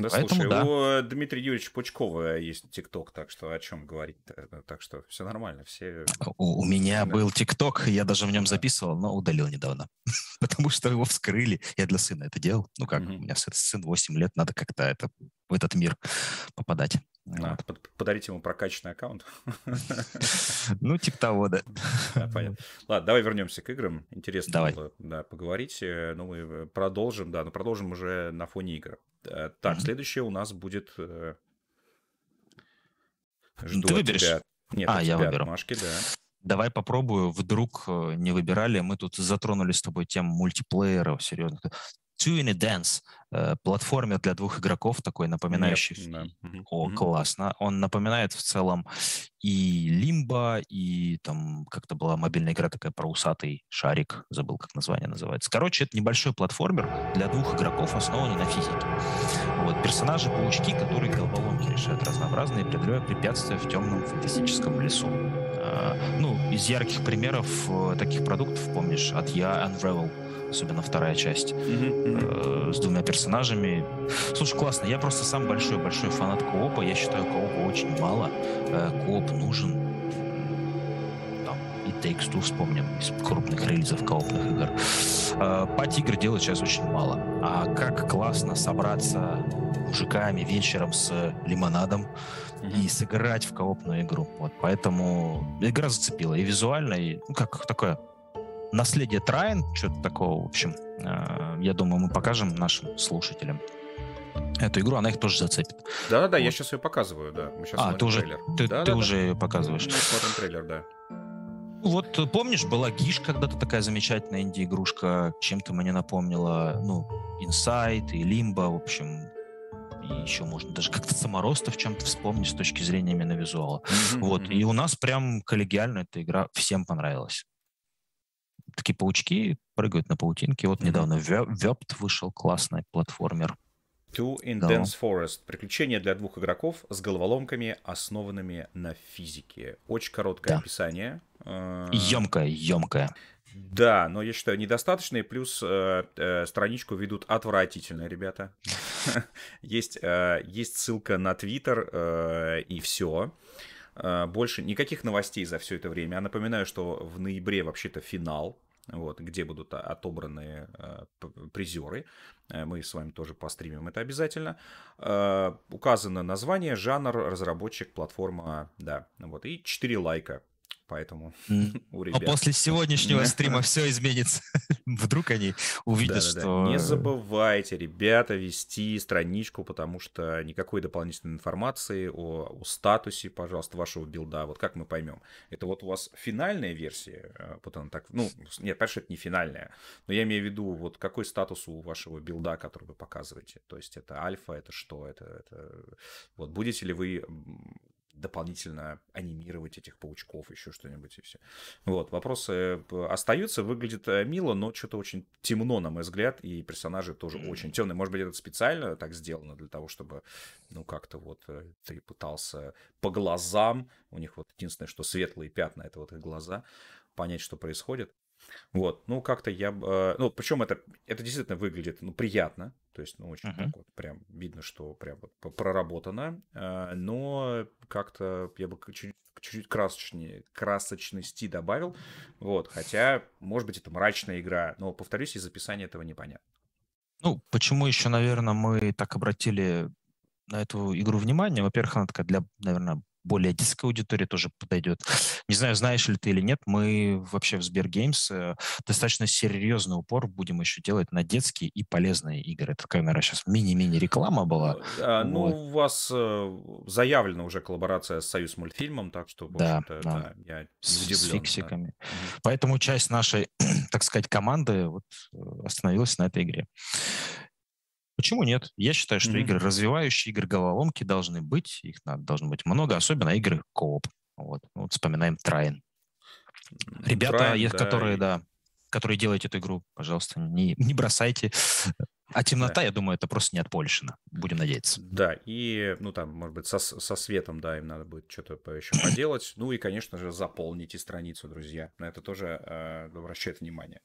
Да Поэтому, слушай, да. у Дмитрия Юрьевича Пучкова есть ТикТок, так что о чем говорить э, Так что все нормально, все... У, у меня да. был ТикТок, я даже в нем записывал, но удалил недавно, потому что его вскрыли. Я для сына это делал. Ну как, у меня сын 8 лет, надо как-то это, в этот мир попадать. Надо под, подарить ему прокачанный аккаунт. Ну, типа того, да. да. Понятно. Ладно, давай вернемся к играм. Интересно давай. было да, поговорить. Э, ну, мы э, продолжим, да, но продолжим уже на фоне игр. Э, так, mm следующее у нас будет... Жду Ты выберешь. Тебя... Нет, а, я тебя выберу. Машки, да. Давай попробую, вдруг не выбирали. Мы тут затронули с тобой тему мультиплееров, серьезно. Two in a Dance, э, платформер для двух игроков, такой напоминающий. Yep, да. О, mm-hmm. классно. Он напоминает в целом и Лимба, и там как-то была мобильная игра такая про усатый шарик, забыл, как название называется. Короче, это небольшой платформер для двух игроков, основанный на физике. Вот, персонажи-паучки, которые головоломки решают разнообразные, преодолевая препятствия в темном фантастическом лесу. А, ну, из ярких примеров э, таких продуктов, помнишь, от Я Unravel, особенно вторая часть, mm-hmm. э, с двумя персонажами. Слушай, классно, я просто сам большой-большой фанат коопа, я считаю коопа очень мало, э, кооп нужен. Там, и Takes Two вспомним, из крупных релизов коопных игр. Э, пати-игр делать сейчас очень мало. А как классно собраться мужиками вечером с лимонадом и сыграть в коопную игру. Вот, поэтому игра зацепила и визуально, и ну, как такое наследие Трайн что-то такого, в общем, э, я думаю, мы покажем нашим слушателям эту игру, она их тоже зацепит. Да-да-да, вот. я сейчас ее показываю, да. Мы сейчас а, ты уже, трейлер. Ты, да, ты да, уже да. ее показываешь. Ну, мы смотрим трейлер, да. Ну, вот э, помнишь, была Гиш когда-то такая замечательная инди-игрушка, чем-то мне напомнила, ну, Inside и Лимба в общем, и еще можно даже как-то Саморостов чем-то вспомнить с точки зрения именно визуала. Mm-hmm, вот, mm-hmm. и у нас прям коллегиально эта игра всем понравилась такие паучки прыгают на паутинке. Вот недавно Верпт вышел классный платформер. Two in да. Forest. Приключения для двух игроков с головоломками, основанными на физике. Очень короткое да. описание. Емкое, э, емкое. Да, но я считаю, недостаточные, плюс э, э, страничку ведут отвратительно, ребята. Есть, э, есть ссылка на Твиттер, э, и все. Э, больше никаких новостей за все это время. Я напоминаю, что в ноябре вообще-то финал вот, где будут отобраны э, призеры. Э, мы с вами тоже постримим это обязательно. Э, указано название, жанр, разработчик, платформа, да, вот, и 4 лайка поэтому mm. у ну, ребят... Но после сегодняшнего стрима все изменится. Вдруг они увидят, да, да, что... Да. Не э, забывайте, ребята, вести страничку, потому что никакой дополнительной информации о, статусе, пожалуйста, вашего билда. Вот как мы поймем? Это вот у вас финальная версия, э, вот она так... Ну, нет, конечно, это не финальная, но я имею в виду, вот какой статус у вашего билда, который вы показываете. То есть это альфа, это что, это... это... Вот будете ли вы дополнительно анимировать этих паучков, еще что-нибудь и все. Вот, вопросы остаются, выглядит э, мило, но что-то очень темно, на мой взгляд, и персонажи тоже очень темные. Может быть, это специально так сделано для того, чтобы, ну, как-то вот э, ты пытался по глазам, у них вот единственное, что светлые пятна, это вот их глаза, понять, что происходит. Вот, ну как-то я, э, ну причем это, это действительно выглядит, ну приятно, то есть, ну очень uh-huh. так вот прям видно, что прям вот проработано, э, но как-то я бы чуть-чуть, чуть красочнее, красочности добавил, вот, хотя, может быть, это мрачная игра, но, повторюсь, из описания этого непонятно. Ну, почему еще, наверное, мы так обратили на эту игру внимание? Во-первых, она такая для, наверное, более детской аудитории тоже подойдет. Не знаю, знаешь ли ты или нет, мы вообще в Сбергеймс э, достаточно серьезный упор будем еще делать на детские и полезные игры. Это, наверное, сейчас мини-мини реклама была. Э, а, ну, у вас э, заявлена уже коллаборация с Союз мультфильмом, так что, да, да. да, я с, удивлен. С фиксиками. Да. Поэтому часть нашей, так сказать, команды вот остановилась на этой игре. Почему нет? Я считаю, что mm-hmm. игры, развивающие игры головоломки должны быть, их надо, должно быть много, особенно игры кооп. Вот, ну, вот вспоминаем Трайн. Ребята, Трайн, есть, да, которые, и... да, которые делают эту игру, пожалуйста, не, не бросайте. А темнота, я думаю, это просто не от Будем надеяться. Да, и, ну, там, может быть, со, со светом, да, им надо будет что-то еще поделать. Ну и, конечно же, заполните страницу, друзья. На это тоже э, обращает внимание.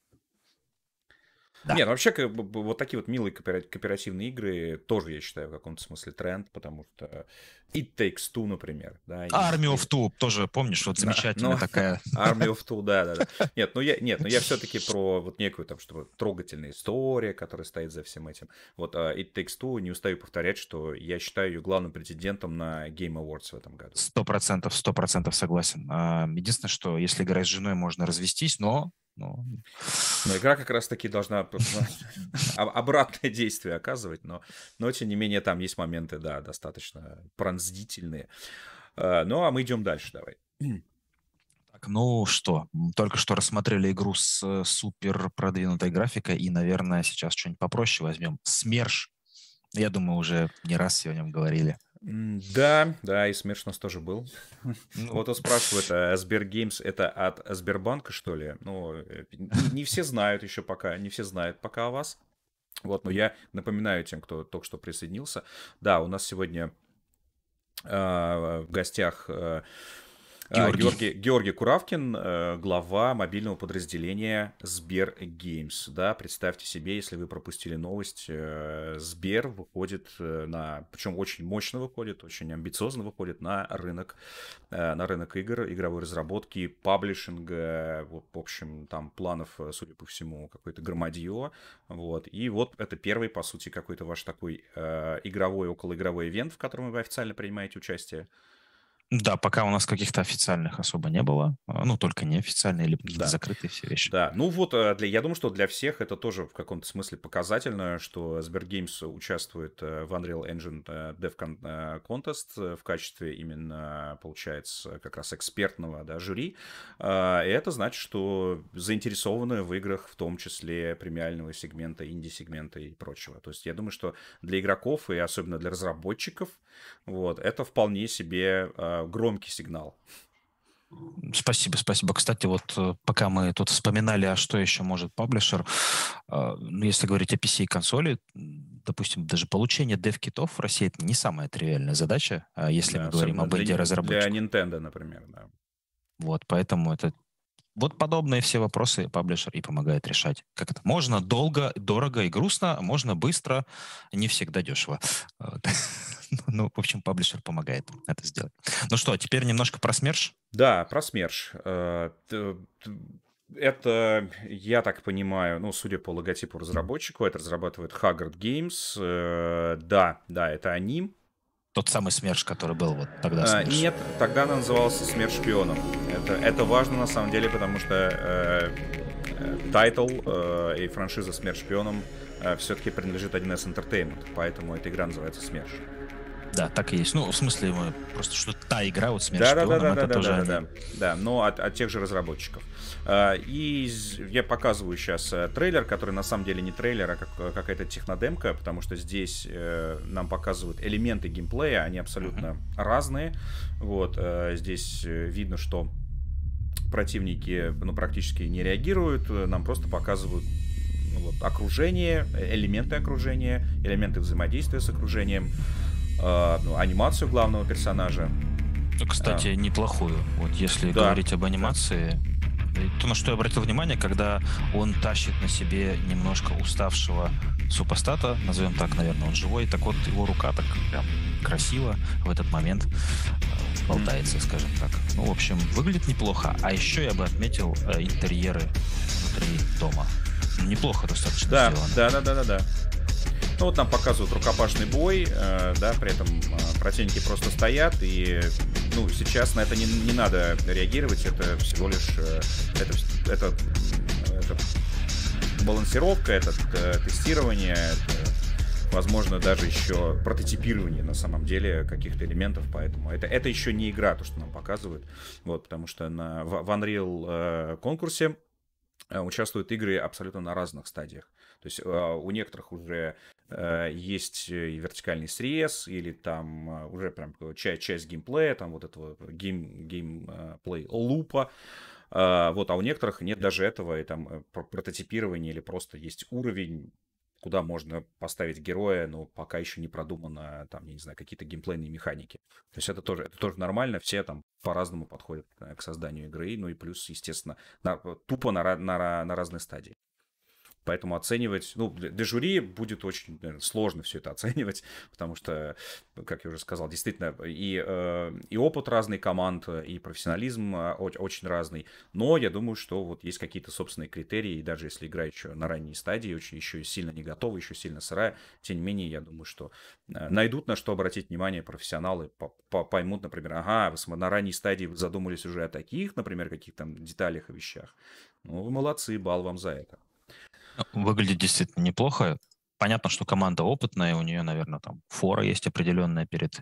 Да. Нет, ну, вообще как бы, вот такие вот милые кооперативные игры тоже, я считаю, в каком-то смысле тренд, потому что It Takes Two, например. Да, Army of Two тоже, помнишь, вот замечательная да, ну, такая. Army of Two, да, да, да. Нет, ну я, нет, но ну, я все-таки про вот некую там, чтобы трогательная история, которая стоит за всем этим. Вот а, It Takes Two, не устаю повторять, что я считаю ее главным претендентом на Game Awards в этом году. Сто процентов, сто процентов согласен. А, единственное, что если играть с женой, можно развестись, но но... но игра как раз-таки должна обратное действие оказывать, но, но тем не менее там есть моменты, да, достаточно пронзительные. Э, ну, а мы идем дальше, давай. Так, ну что, только что рассмотрели игру с э, супер продвинутой графикой, и, наверное, сейчас что-нибудь попроще возьмем. СМЕРШ. Я думаю, уже не раз сегодня говорили. Да, да, и Смерч у нас тоже был. Ну, вот он спрашивает, а Сбергеймс это от Сбербанка, что ли? Ну, э, не все знают еще пока, не все знают пока о вас. Вот, но я напоминаю тем, кто только что присоединился. Да, у нас сегодня а, в гостях э, а, Георгий, Георгий, Георгий Куравкин, э, глава мобильного подразделения Сбер Games. Да, представьте себе, если вы пропустили новость, э, Сбер выходит э, на, причем очень мощно выходит, очень амбициозно выходит на рынок, на рынок игр, игровой разработки, паблишинга, в общем, там планов, судя по всему, какое-то громадье. Вот. И вот это первый, по сути, какой-то ваш такой игровой, околоигровой ивент, в котором вы официально принимаете участие. Да, пока у нас каких-то официальных особо не было. А, ну, только неофициальные или да. закрытые все вещи. Да, ну вот, э, для, я думаю, что для всех это тоже в каком-то смысле показательно, что Сбергеймс участвует э, в Unreal Engine э, Dev Contest в качестве именно, получается, как раз экспертного да, жюри. А, и это значит, что заинтересованы в играх, в том числе премиального сегмента, инди-сегмента и прочего. То есть я думаю, что для игроков и особенно для разработчиков вот, это вполне себе а, громкий сигнал. Спасибо, спасибо. Кстати, вот э, пока мы тут вспоминали, а что еще может паблишер, э, ну, если говорить о PC-консоли, допустим, даже получение дев-китов в России это не самая тривиальная задача, а если да, мы говорим об инди разработчиков. Для Nintendo, например, да. Вот, поэтому это вот подобные все вопросы паблишер и помогает решать. Как это? Можно долго, дорого и грустно, а можно быстро, не всегда дешево. Э, ну, ну, в общем, паблишер помогает это сделать. Ну что, теперь немножко про СМЕРШ? Да, про СМЕРШ. Э, это, я так понимаю, ну, судя по логотипу разработчику, это разрабатывает Haggard Games. Э, да, да, это они. Тот самый СМЕРШ, который был вот тогда а, СМЕРШ. Нет, тогда она называлась СМЕРШ шпионов. Это, это важно на самом деле, потому что э, э тайтл э, и франшиза СМЕРШ шпионом э, все-таки принадлежит 1С Entertainment, поэтому эта игра называется СМЕРШ. Да, так и есть. Ну, в смысле, мы просто что та игра вот смерть да, шпионом, да, да, это да, тоже да, они... да, да, но от, от тех же разработчиков. А, и я показываю сейчас э, трейлер, который на самом деле не трейлер, а какая-то технодемка, потому что здесь э, нам показывают элементы геймплея, они абсолютно uh-huh. разные. Вот э, здесь видно, что противники ну, практически не реагируют, нам просто показывают ну, вот, окружение, элементы окружения, элементы взаимодействия с окружением э, ну, анимацию главного персонажа. Кстати, а. неплохую. Вот если да. говорить об анимации, то, на что я обратил внимание, когда он тащит на себе немножко уставшего супостата, назовем так, наверное, он живой, так вот его рука так прям красиво в этот момент э, болтается, скажем так. Ну, в общем, выглядит неплохо. А еще я бы отметил э, интерьеры внутри дома. Неплохо достаточно да, сделано. Да, да, да, да, да. Ну вот нам показывают рукопашный бой, э, да, при этом э, противники просто стоят, и ну, сейчас на это не, не надо реагировать, это всего лишь э, это, это, это балансировка, это э, тестирование, это, возможно, даже еще прототипирование на самом деле каких-то элементов, поэтому это, это еще не игра, то, что нам показывают, вот, потому что на, в, в Unreal э, конкурсе Э, участвуют игры абсолютно на разных стадиях. То есть а, у некоторых уже э, есть э, и вертикальный срез, или там а, уже прям часть, часть геймплея, там вот этого гейм, геймплей лупа. А, вот, а у некоторых нет даже этого, и там прототипирование или просто есть уровень, куда можно поставить героя, но пока еще не продумано, там, я не знаю, какие-то геймплейные механики. То есть это тоже, это тоже нормально, все там по-разному подходят э, к созданию игры, ну и плюс, естественно, на, э, тупо на, на, на разной стадии. Поэтому оценивать, ну, для жюри будет очень наверное, сложно все это оценивать, потому что, как я уже сказал, действительно и, э, и опыт разный команд, и профессионализм э, очень разный. Но я думаю, что вот есть какие-то собственные критерии, и даже если игра еще на ранней стадии, очень еще сильно не готова, еще сильно сырая, тем не менее, я думаю, что э, найдут на что обратить внимание профессионалы, поймут, например, ага, вы на ранней стадии задумались уже о таких, например, каких-то деталях и вещах. Ну, вы молодцы, бал вам за это. Выглядит действительно неплохо. Понятно, что команда опытная, у нее, наверное, там фора есть определенная перед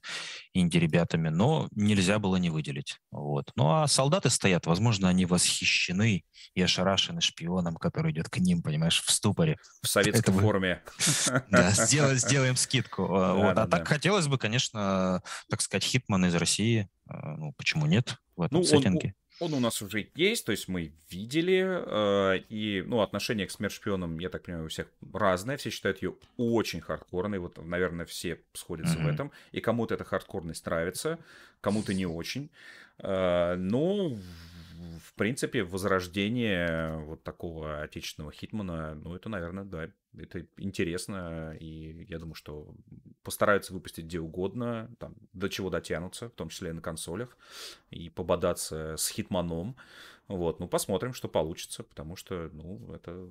инди-ребятами, но нельзя было не выделить. Вот. Ну а солдаты стоят, возможно, они восхищены и ошарашены шпионом, который идет к ним, понимаешь, в ступоре. В советской Это форме. Да, сделаем, скидку. а, а так хотелось бы, конечно, так сказать, Хитман из России. А, ну, почему нет в этом ну, сеттинге? Он у нас уже есть, то есть мы видели, э, и, ну, отношение к смерть-шпионам, я так понимаю, у всех разное, все считают ее очень хардкорной, вот, наверное, все сходятся mm-hmm. в этом, и кому-то эта хардкорность нравится, кому-то не очень, э, но в принципе, возрождение вот такого отечественного хитмана, ну, это, наверное, да, это интересно, и я думаю, что постараются выпустить где угодно, там, до чего дотянутся, в том числе и на консолях, и пободаться с хитманом, вот, ну, посмотрим, что получится, потому что, ну, это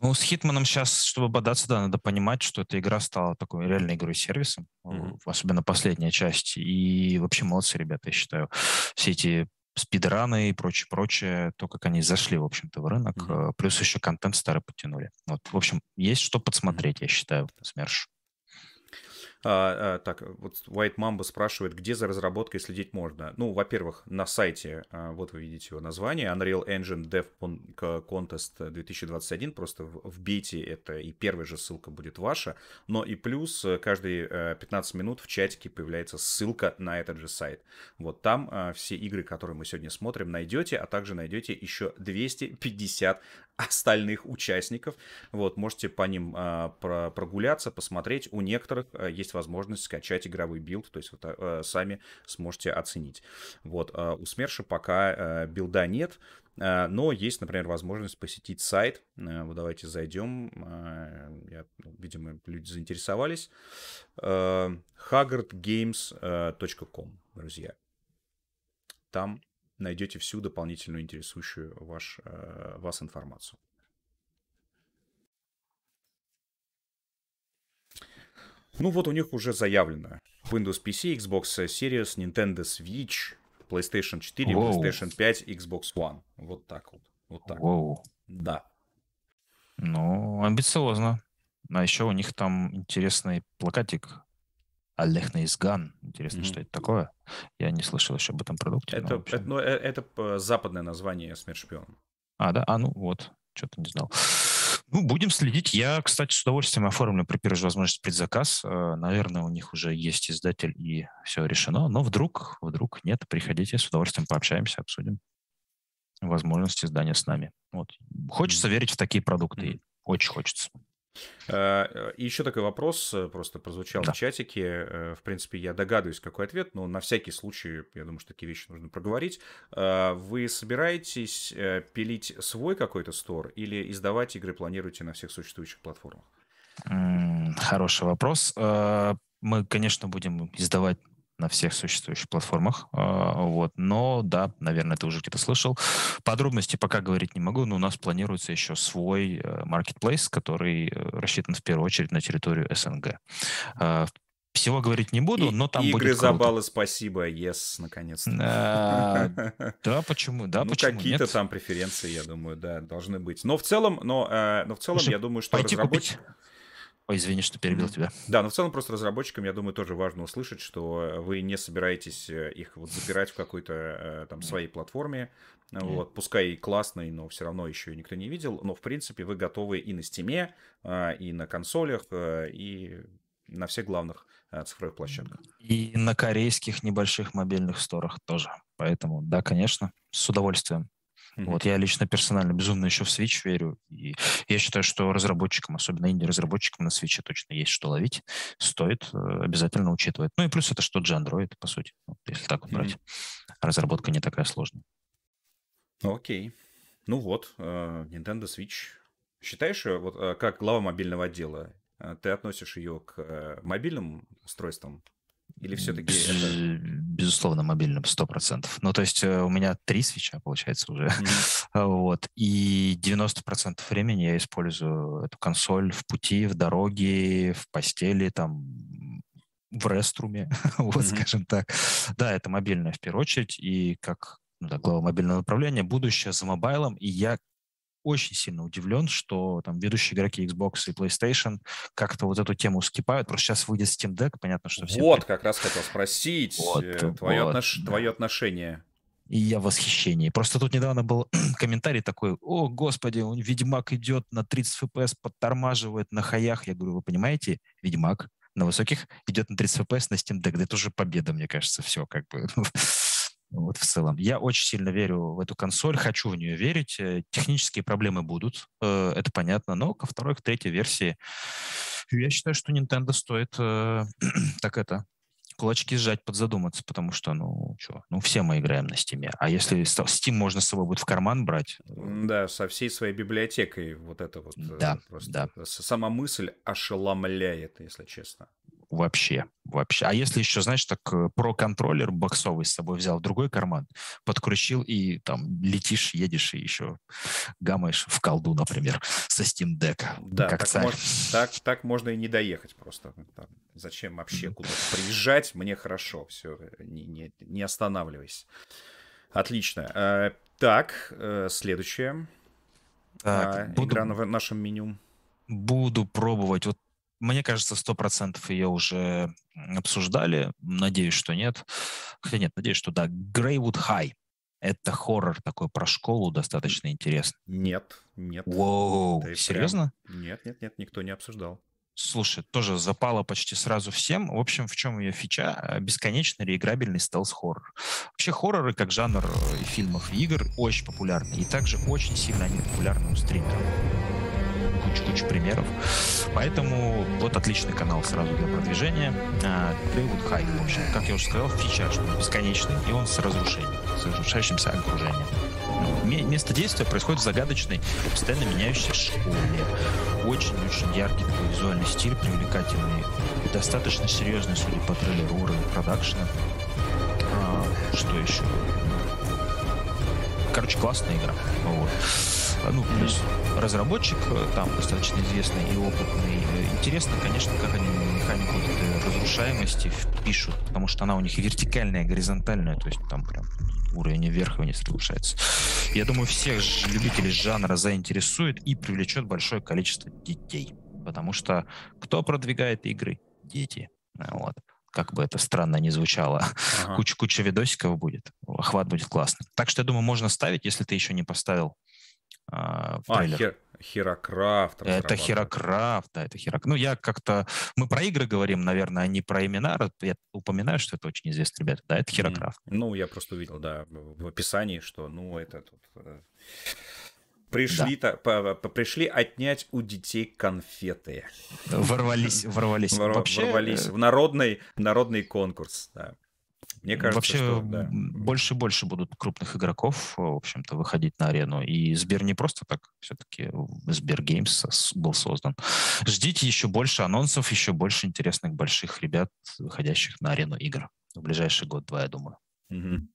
ну, с Хитманом сейчас, чтобы бодаться, да, надо понимать, что эта игра стала такой реальной игрой-сервисом, mm-hmm. особенно последняя часть. И вообще молодцы ребята, я считаю. Все эти спидраны и прочее, прочее, то, как они зашли, в общем-то, в рынок, mm-hmm. плюс еще контент старый подтянули. Вот, в общем, есть что подсмотреть, я считаю, СМЕРШ. А, а, так, вот White Mamba спрашивает, где за разработкой следить можно? Ну, во-первых, на сайте, а, вот вы видите его название, Unreal Engine Dev Contest 2021, просто вбейте это, и первая же ссылка будет ваша. Но и плюс, э, каждые 15 э, минут в чатике появляется ссылка на этот же сайт. Вот там все игры, которые мы сегодня смотрим, найдете, а также найдете еще 250 остальных участников. Вот, можете по ним а, про прогуляться, посмотреть. У некоторых есть есть возможность скачать игровой билд, то есть вы э, сами сможете оценить. Вот, э, у Смерша пока э, билда нет, но есть, например, возможность посетить сайт. Вот давайте зайдем. Я, ну, видимо, люди заинтересовались. haggardgames.com, друзья. Там найдете всю дополнительную интересующую ваш, вас информацию. Ну вот у них уже заявлено. Windows PC, Xbox Series, Nintendo Switch, PlayStation 4, Воу. PlayStation 5, Xbox One. Вот так вот. Вот так. Воу. Да. Ну, амбициозно. А еще у них там интересный плакатик Алехна изган. Интересно, mm-hmm. что это такое. Я не слышал еще об этом продукте. Это, вообще... это, ну, э, это э, западное название смерть шпион. А, да? А, ну вот, что-то не знал. Ну, будем следить. Я, кстати, с удовольствием оформлю при первой возможности предзаказ. Э, наверное, у них уже есть издатель и все решено. Но вдруг, вдруг нет, приходите, с удовольствием пообщаемся, обсудим возможности издания с нами. Вот. Хочется верить в такие продукты. Очень хочется. Э, и еще такой вопрос э, просто прозвучал да. в чатике. Э, в принципе, я догадываюсь, какой ответ, но на всякий случай, я думаю, что такие вещи нужно проговорить. Вы собираетесь пилить свой какой-то стор или издавать игры планируете на всех существующих платформах? Хороший вопрос. Мы, конечно, будем издавать на всех существующих платформах. А, вот. Но, да, наверное, ты уже где-то слышал. Подробности пока говорить не могу, но у нас планируется еще свой э, marketplace, который э, рассчитан в первую очередь на территорию СНГ. А, всего говорить не буду, И, но там игры будет круто. за баллы, спасибо, yes, наконец-то. А, да, почему, да, почему ну, почему какие-то там преференции, я думаю, да, должны быть. Но в целом, но, э, но в целом, я думаю, что разработчики... Ой, извини, что перебил тебя. Да, но в целом просто разработчикам, я думаю, тоже важно услышать, что вы не собираетесь э, их вот забирать в какой-то э, там своей платформе, вот, пускай и классный, но все равно еще никто не видел, но в принципе вы готовы и на стиме, а, и на консолях, э, и на всех главных цифровых площадках. И на корейских небольших мобильных сторах тоже. Поэтому, да, конечно, с удовольствием Mm-hmm. Вот я лично персонально безумно еще в Switch верю. И я считаю, что разработчикам, особенно инди-разработчикам на Switch точно есть что ловить. Стоит э, обязательно учитывать. Ну и плюс это что же Android, по сути, вот, если так вот mm-hmm. брать. Разработка не такая сложная. Окей. Okay. Ну вот, э, Nintendo Switch. Считаешь, э, вот как глава мобильного отдела, ты относишь ее к мобильным устройствам или все-таки Без, это... Безусловно, мобильным 100%. Ну, то есть э, у меня три свеча, получается, уже. вот. И 90% времени я использую эту консоль в пути, в дороге, в постели, там, в реструме, вот, скажем так. Да, это мобильная в первую очередь. И как ну, да, глава мобильного направления, будущее за мобайлом. И я очень сильно удивлен, что там ведущие игроки Xbox и PlayStation как-то вот эту тему скипают. Просто сейчас выйдет Steam Deck, понятно, что все... Вот, при... как раз хотел спросить вот, э, твое, вот, отнош... да. твое отношение. И я в восхищении. Просто тут недавно был комментарий такой, о, господи, он Ведьмак идет на 30 FPS, подтормаживает на хаях. Я говорю, вы понимаете, Ведьмак на высоких идет на 30 FPS на Steam Deck. Да это уже победа, мне кажется, все как бы. вот в целом. Я очень сильно верю в эту консоль, хочу в нее верить. Э, технические проблемы будут, э, это понятно, но ко второй, к третьей версии я считаю, что Nintendo стоит э, так это кулачки сжать, подзадуматься, потому что, ну, что, ну, все мы играем на Steam. А если Steam можно с собой будет в карман брать... Да, со всей своей библиотекой вот это вот... Да, просто да. Сама мысль ошеломляет, если честно вообще, вообще. А если еще, знаешь, так э, про контроллер боксовый с собой взял, другой карман подкрутил и там летишь, едешь и еще гамаешь в колду, например, со Steam Deck. Да, как так, царь. Может, так, так можно и не доехать просто. Ну, там, зачем вообще куда-то приезжать? Мне хорошо, все, э, не, не, не останавливайся. Отлично. Э, так, следующее. Так, а, буду... Игра на нашем меню. Буду пробовать. Вот мне кажется, сто процентов ее уже обсуждали. Надеюсь, что нет. Хотя нет, надеюсь, что да. Грейвуд Хай. Это хоррор такой про школу достаточно интересный. Нет, нет. Воу, Ты серьезно? Прям... Нет, нет, нет, никто не обсуждал. Слушай, тоже запало почти сразу всем. В общем, в чем ее фича? А, бесконечно реиграбельный стелс-хоррор. Вообще хорроры, как жанр э, фильмов и игр, очень популярны. И также очень сильно они популярны у стримеров кучу-кучу примеров. Поэтому вот отличный канал сразу для продвижения. Playwood а, High, в общем, как я уже сказал, фича, что он бесконечный, и он с разрушением, с разрушающимся окружением. Место действия происходит в загадочной, постоянно меняющейся школе. Очень-очень яркий такой визуальный стиль, привлекательный, достаточно серьезный, судя по трейлеру, уровень продакшена. А, что еще? Короче, классная игра. Вот. Э, ну, плюс разработчик э, там достаточно известный и опытный. Э, интересно, конечно, как они механику вот разрушаемости впишут, потому что она у них вертикальная, горизонтальная, то есть там прям уровень вверх и вниз повышается. Я думаю, всех любителей жанра заинтересует и привлечет большое количество детей. Потому что кто продвигает игры? Дети. Вот как бы это странно ни звучало, ага. куча-куча видосиков будет, охват будет классный. Так что, я думаю, можно ставить, если ты еще не поставил а, в а, трейлер. хер... Херокрафт. Это Херокрафт, да, это Херокрафт. Ну, я как-то... Мы про игры говорим, наверное, а не про имена. Я упоминаю, что это очень известно, ребята. Да, это Херокрафт. Mm. Ну, я просто увидел, да, в описании, что, ну, это тут... Пришли, э, да. то, пришли отнять у детей конфеты. Ворвались, ворвались. Вор, Вообще... Ворвались э, в народный, народный конкурс. Да. Мне кажется, Вообще что, да. больше и больше будут крупных игроков, э, в общем-то, выходить на арену. И Сбер не просто так, все-таки Сбер Геймс был создан. Ждите еще больше анонсов, еще больше интересных больших ребят, выходящих на арену игр в ближайший год-два, я думаю. Угу.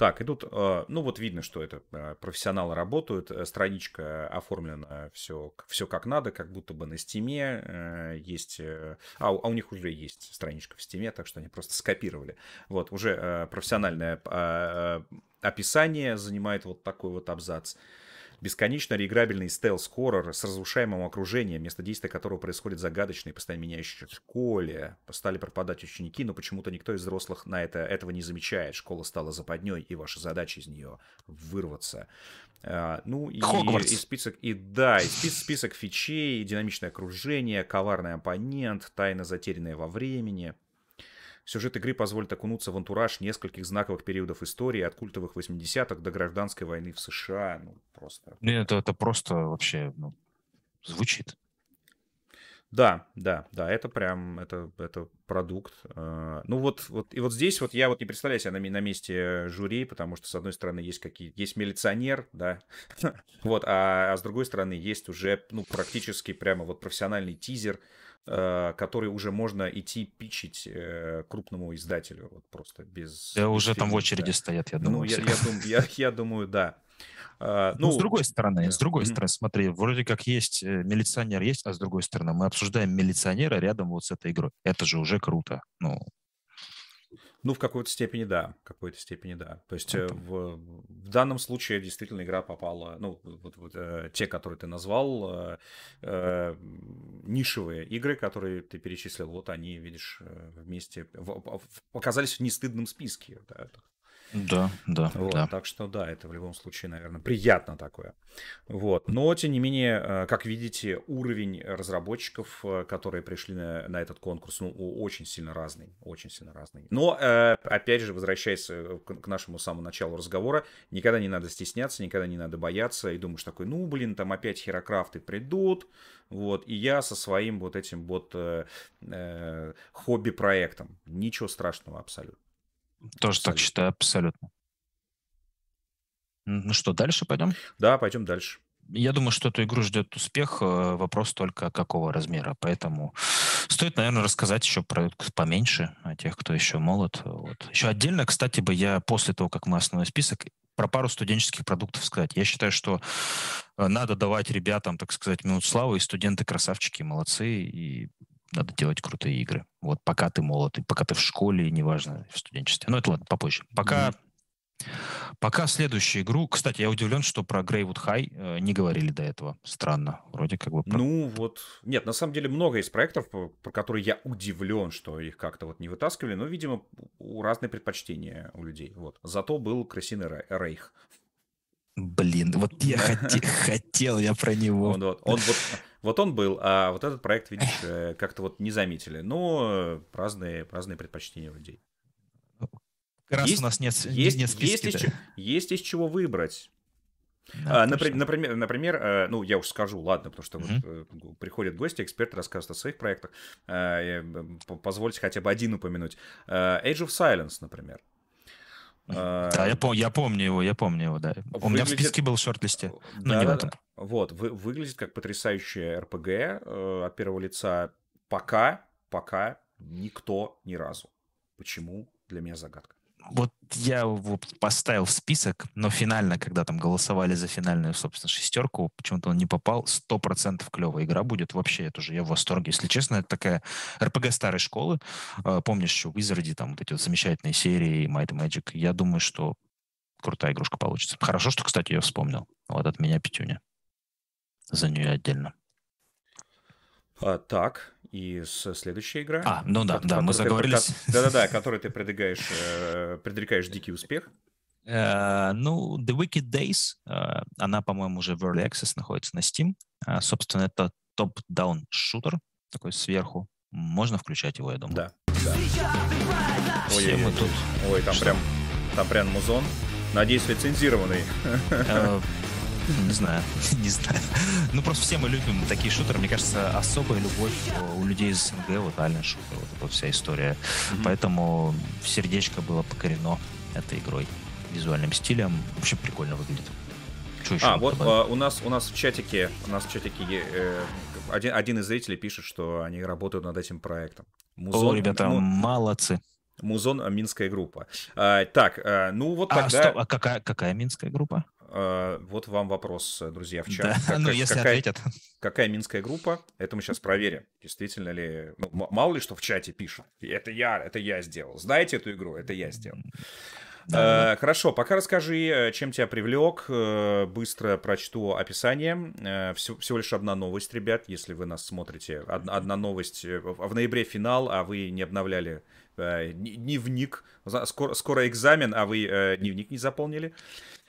Так, и тут, э, ну вот видно, что это э, профессионалы работают, э, страничка оформлена все, все как надо, как будто бы на стиме есть, а, а у них уже есть страничка в стиме, так что они просто скопировали. Вот, уже профессиональное а, описание занимает вот такой вот абзац бесконечно реиграбельный стелс-хоррор с разрушаемым окружением, место действия которого происходит загадочно и постоянно меняющийся в школе. Стали пропадать ученики, но почему-то никто из взрослых на это, этого не замечает. Школа стала западней, и ваша задача из нее вырваться. А, ну и, и список, и да, и список, список фичей, динамичное окружение, коварный оппонент, тайна затерянная во времени – Сюжет игры позволит окунуться в антураж нескольких знаковых периодов истории, от культовых 80-х до гражданской войны в США. Ну, просто... Нет, ну, это, это просто вообще ну, звучит да, да, да, это прям, это, это продукт. Э, ну вот, вот, и вот здесь вот я вот не представляю себя на, на месте жюри, потому что, с одной стороны, есть какие есть милиционер, да, вот, а, а с другой стороны, есть уже, ну, практически прямо вот профессиональный тизер, э, который уже можно идти пичить э, крупному издателю, вот просто без... Да, без уже фильма, там в очереди да. стоят, я ну, думаю. Ну, я, я, дум, я, я думаю, да. Ну, ну, с ну, другой стороны, с другой стороны, смотри, вроде как есть э, милиционер есть, а с другой стороны мы обсуждаем милиционера рядом вот с этой игрой. Это же уже круто. Ну, ну, в какой-то степени да, в какой-то степени да. То есть Это... в, в данном случае действительно игра попала, ну, вот, вот э, те, которые ты назвал, э, э, нишевые игры, которые ты перечислил, вот они, видишь, э, вместе в, в, оказались в нестыдном списке. Да. Да, да, вот, да. Так что да, это в любом случае, наверное, приятно такое. Вот. Но, тем не менее, э, как видите, уровень разработчиков, э, которые пришли на, на этот конкурс, ну, очень сильно разный, очень сильно разный. Но, э, опять же, возвращаясь к нашему самому началу разговора, никогда не надо стесняться, никогда не надо бояться, и думаешь такой, ну, блин, там опять херокрафты придут, вот, и я со своим вот этим вот э, э, хобби-проектом. Ничего страшного абсолютно. Тоже так считаю, абсолютно. Ну что, дальше пойдем? Да, пойдем дальше. Я думаю, что эту игру ждет успех. Э, вопрос только какого размера. Поэтому стоит, наверное, рассказать еще про поменьше, о а тех, кто еще молод. Вот. Еще отдельно, кстати, бы я после того, как мы основной список, про пару студенческих продуктов сказать. Я считаю, что э, надо давать ребятам, так сказать, минут славы, и студенты красавчики, молодцы, и надо делать крутые игры. Вот пока ты молод, и пока ты в школе, и неважно, в студенчестве. Но ну, это ладно, попозже. Пока, mm-hmm. пока следующую игру... Кстати, я удивлен, что про Greywood High э, не говорили до этого. Странно. Вроде как бы... Про... Ну вот... Нет, на самом деле много из проектов, э, про которые я удивлен, что их как-то вот не вытаскивали. Но, видимо, у разные предпочтения у людей. Вот. Зато был Крысиный Рейх. Блин, вот я хотел, я про него. Он вот вот он был, а вот этот проект, видишь, э, как-то вот не заметили. Ну, разные, разные предпочтения людей. раз есть, у нас нет, есть, нет списки, есть, да. из, есть из чего выбрать. Да, а, например, например, э, ну я уж скажу, ладно, потому что mm-hmm. вот, э, приходят гости, эксперты рассказывают о своих проектах. Позвольте хотя бы один упомянуть. Age of Silence, например. Да, я, а, пом- я помню его, я помню его, да. Выглядит... У меня в списке был в шорт-листе, да, но не да, в этом. Вот, вы, выглядит как потрясающее РПГ э, от первого лица. Пока, пока никто ни разу. Почему? Для меня загадка вот я его поставил в список, но финально, когда там голосовали за финальную, собственно, шестерку, почему-то он не попал. Сто процентов клевая игра будет. Вообще, это же я в восторге. Если честно, это такая РПГ старой школы. А, помнишь, еще Wizardy, там вот эти вот замечательные серии Might and Magic. Я думаю, что крутая игрушка получится. Хорошо, что, кстати, я вспомнил. Вот от меня Петюня. За нее отдельно. А, так, и с следующей игра. А, ну да, да, мы заговорились. Да-да-да, который ты предрекаешь, э, предрекаешь дикий успех. Э, ну, The Wicked Days, э, она, по-моему, уже в Early Access находится на Steam. собственно, это топ-даун шутер, такой сверху. Можно включать его, я думаю. Да. Все Ой, мы тут. Ой, там прям, там прям музон. Надеюсь, лицензированный. Ну, не знаю, не знаю. Ну, просто все мы любим такие шутеры. Мне кажется, особая любовь э, у людей из СНГ, вот реально шутер, вот эта вся история. Mm-hmm. Поэтому сердечко было покорено этой игрой, визуальным стилем. Вообще прикольно выглядит. Что еще а, вот а, у нас у нас в чатике, у нас в чатике э, один, один из зрителей пишет, что они работают над этим проектом. Музон, О, ребята, ну, молодцы. Музон Минская группа. А, так, э, ну вот а, тогда. А, стоп, а какая, какая Минская группа? А, вот вам вопрос, друзья, в чат. Да, как, ну, как, если какая, ответят. Какая минская группа? Это мы сейчас проверим. Действительно ли... Ну, мало ли, что в чате пишут. Это я, это я сделал. Знаете эту игру? Это я сделал. Да, а, да. Хорошо, пока расскажи, э, чем тебя привлек. Э, быстро прочту описание. Э, всего лишь одна новость, ребят, если вы нас смотрите. Одна новость. В ноябре финал, а вы не обновляли дневник. Скоро, скоро экзамен, а вы дневник не заполнили.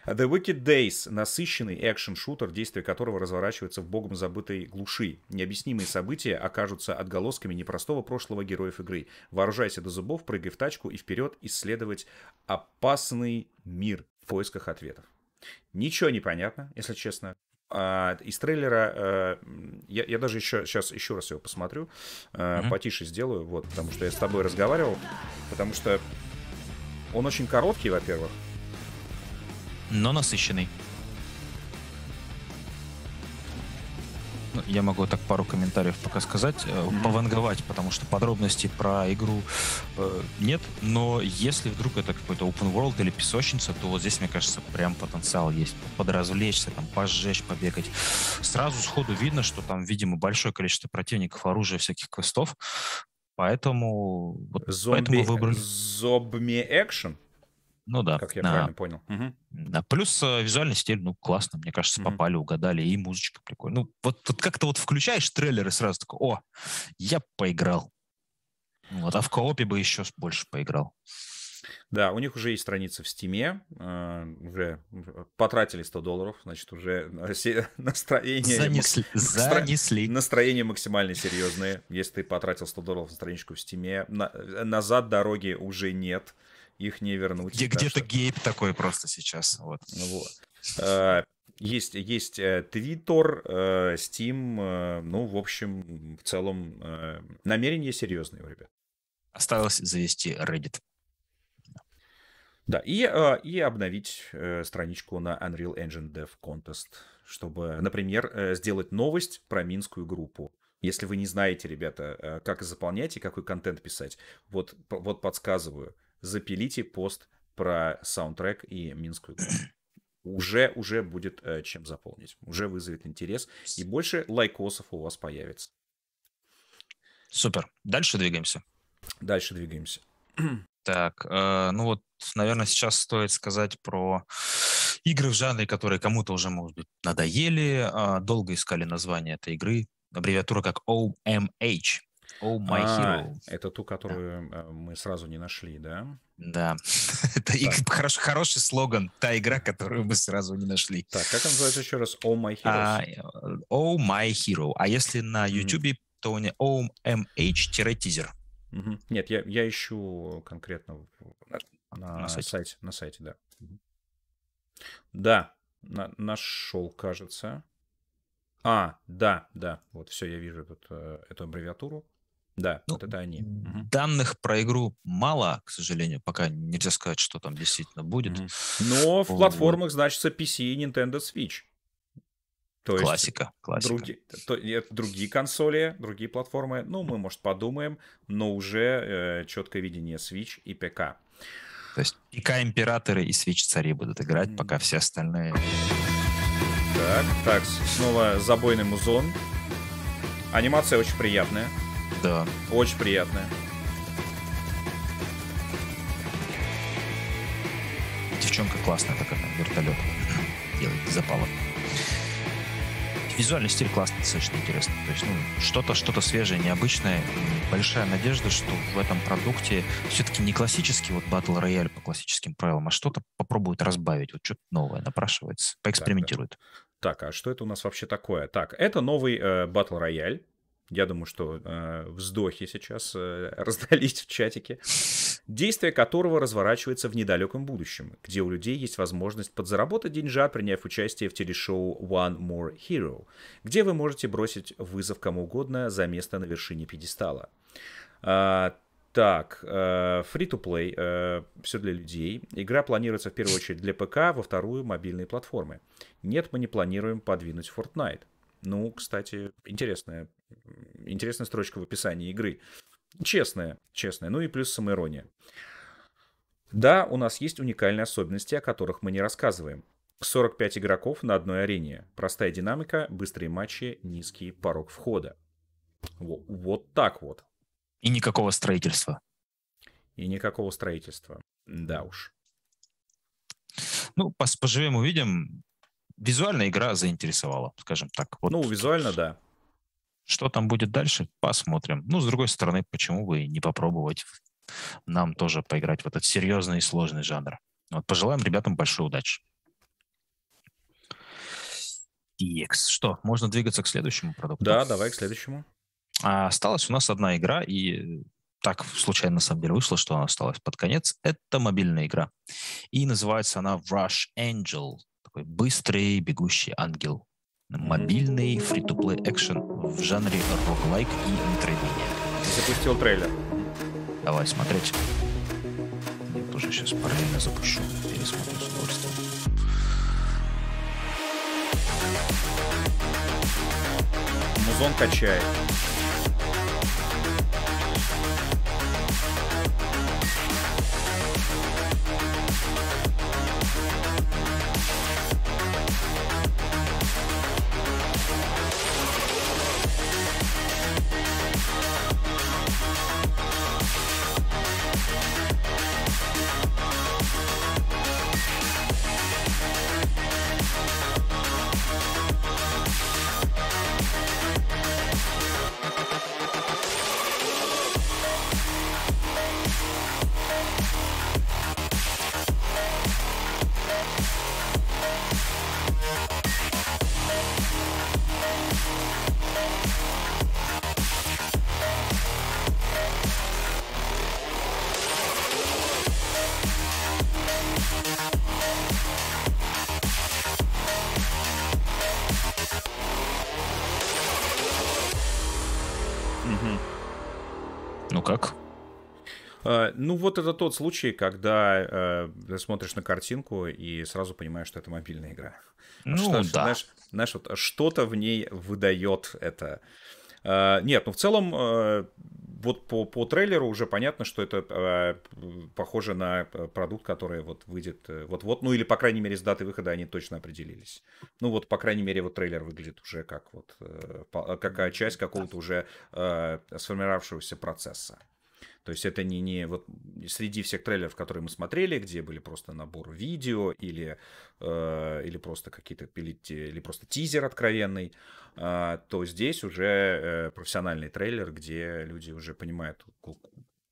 The Wicked Days — насыщенный экшен-шутер, действие которого разворачивается в богом забытой глуши. Необъяснимые события окажутся отголосками непростого прошлого героев игры. Вооружайся до зубов, прыгай в тачку и вперед исследовать опасный мир в поисках ответов. Ничего не понятно, если честно. А, из трейлера э, я, я даже еще сейчас еще раз его посмотрю, mm-hmm. потише сделаю, вот, потому что я с тобой разговаривал, потому что он очень короткий, во-первых, но насыщенный. Ну, я могу так пару комментариев пока сказать, mm-hmm. пованговать, потому что подробностей про игру э, нет, но если вдруг это какой-то open world или песочница, то вот здесь, мне кажется, прям потенциал есть. Подразвлечься, там, пожечь, побегать. Сразу сходу видно, что там, видимо, большое количество противников, оружия, всяких квестов, поэтому... Вот, зомби, поэтому выбрали... зомби экшен? Ну да. Как я да. правильно понял. Угу. Да. Плюс э, визуальный стиль, ну, классно, мне кажется, угу. попали, угадали, и музычка прикольная. Ну, вот, вот как-то вот включаешь трейлер и сразу такой, о, я поиграл. Вот, а в коопе бы еще больше поиграл. Да, у них уже есть страница в Стиме, э, уже потратили 100 долларов, значит, уже настроение... Занесли. занесли. Настроение максимально серьезное. Если ты потратил 100 долларов на страничку в Стиме, на, назад дороги уже нет их не вернуть. Где, где-то гейп такой просто сейчас. Вот. вот. А, есть, есть Twitter, э, Steam, э, э, ну, в общем, в целом намерения серьезные у ребят. Осталось завести Reddit. Да, и, и обновить страничку на Unreal Engine Dev Contest, чтобы, например, сделать новость про минскую группу. Если вы не знаете, ребята, как заполнять и какой контент писать, вот, вот подсказываю – запилите пост про саундтрек и Минскую уже, уже будет э, чем заполнить. Уже вызовет интерес. И больше лайкосов у вас появится. Супер. Дальше двигаемся. Дальше двигаемся. Так, э, ну вот, наверное, сейчас стоит сказать про игры в жанре, которые кому-то уже, может быть, надоели. Э, долго искали название этой игры. Аббревиатура как OMH. Oh My а, Hero. Это ту, которую да. Э, мы сразу не нашли, да? Да. это хорош, хороший слоган. Та игра, которую мы сразу не нашли. Так, как называется еще раз? Oh My Hero. А, oh My Hero. А если на YouTube, mm. то не oh OMH-тизер. Угу. Нет, я, я ищу конкретно на, на сайте. сайте. На сайте, да. Угу. Да, на, нашел, кажется. А, да, да, вот все, я вижу тут э, эту аббревиатуру. Да, ну, вот это они. Данных про игру мало, к сожалению, пока нельзя сказать, что там действительно будет. Но в платформах значится PC и Nintendo Switch. То классика, есть классика. Други, то, другие консоли, другие платформы. Ну, мы, может, подумаем, но уже э, четкое видение Switch и ПК. То есть ПК императоры и Switch цари будут играть, пока все остальные... Так, так, снова забойный музон. Анимация очень приятная. Да. Очень приятная. Девчонка классная такая, вертолет делает запалом. Визуальный стиль классный, достаточно интересный. То есть, ну, что-то, что-то свежее, необычное. Большая надежда, что в этом продукте все-таки не классический вот батл рояль по классическим правилам, а что-то попробует разбавить, вот что-то новое напрашивается, поэкспериментирует. Так, да. так, а что это у нас вообще такое? Так, это новый э, батл рояль я думаю, что э, вздохи сейчас э, раздались в чатике. Действие которого разворачивается в недалеком будущем, где у людей есть возможность подзаработать деньжа, приняв участие в телешоу One More Hero, где вы можете бросить вызов кому угодно за место на вершине пьедестала. А, так, э, free-to-play, э, все для людей. Игра планируется в первую очередь для ПК, во вторую — мобильные платформы. Нет, мы не планируем подвинуть Fortnite. Ну, кстати, интересная, интересная строчка в описании игры. Честная, честная. Ну и плюс самоирония. Да, у нас есть уникальные особенности, о которых мы не рассказываем. 45 игроков на одной арене. Простая динамика, быстрые матчи, низкий порог входа. Вот, вот так вот. И никакого строительства. И никакого строительства. Да уж. Ну, поживем, увидим визуально игра заинтересовала, скажем так. Вот. Ну, визуально, да. Что там будет дальше, посмотрим. Ну, с другой стороны, почему бы не попробовать нам тоже поиграть в этот серьезный и сложный жанр. Вот пожелаем ребятам большой удачи. DX. Что, можно двигаться к следующему продукту? Да, давай к следующему. А, осталась у нас одна игра, и так случайно на самом деле вышло, что она осталась под конец. Это мобильная игра. И называется она Rush Angel такой быстрый бегущий ангел. Мобильный фри-то-плей экшен в жанре рок-лайк и метровидения. Запустил трейлер. Давай смотреть. Я тоже сейчас параллельно запущу. Пересмотрю с удовольствием. Музон качает. Э, ну, вот это тот случай, когда э, смотришь на картинку и сразу понимаешь, что это мобильная игра. Ну, что, да. Знаешь, знаешь вот что-то в ней выдает это. Uh, нет, ну в целом, uh, вот по, по трейлеру уже понятно, что это uh, похоже на продукт, который вот выйдет вот-вот, ну или, по крайней мере, с даты выхода они точно определились. Ну вот, по крайней мере, вот трейлер выглядит уже как вот, по, как часть какого-то уже сформировавшегося процесса. То есть это не, не вот среди всех трейлеров, которые мы смотрели, где были просто набор видео или, э, или просто какие-то, или, или просто тизер откровенный, э, то здесь уже э, профессиональный трейлер, где люди уже понимают,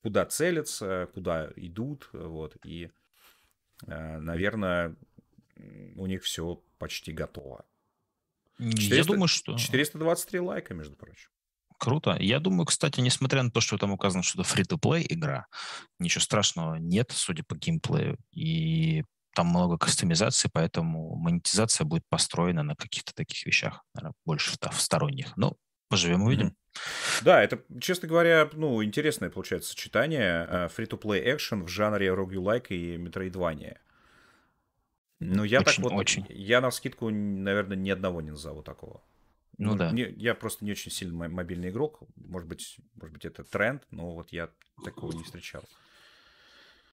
куда целятся, куда идут, вот, и, э, наверное, у них все почти готово. 400, Я думаю, что... 423 лайка, между прочим. Круто. Я думаю, кстати, несмотря на то, что там указано, что это free-to-play игра, ничего страшного нет, судя по геймплею. И там много кастомизации, поэтому монетизация будет построена на каких-то таких вещах, наверное, больше в сторонних. Но ну, поживем, увидим. Mm-hmm. Да, это, честно говоря, ну, интересное получается сочетание фри-то-плей э, экшен в жанре roguelike и метроидвания. Ну, я очень, так вот... Очень. Я на скидку, наверное, ни одного не назову такого. Ну, ну да. Не, я просто не очень сильно мобильный игрок. Может быть, может быть, это тренд, но вот я такого не встречал.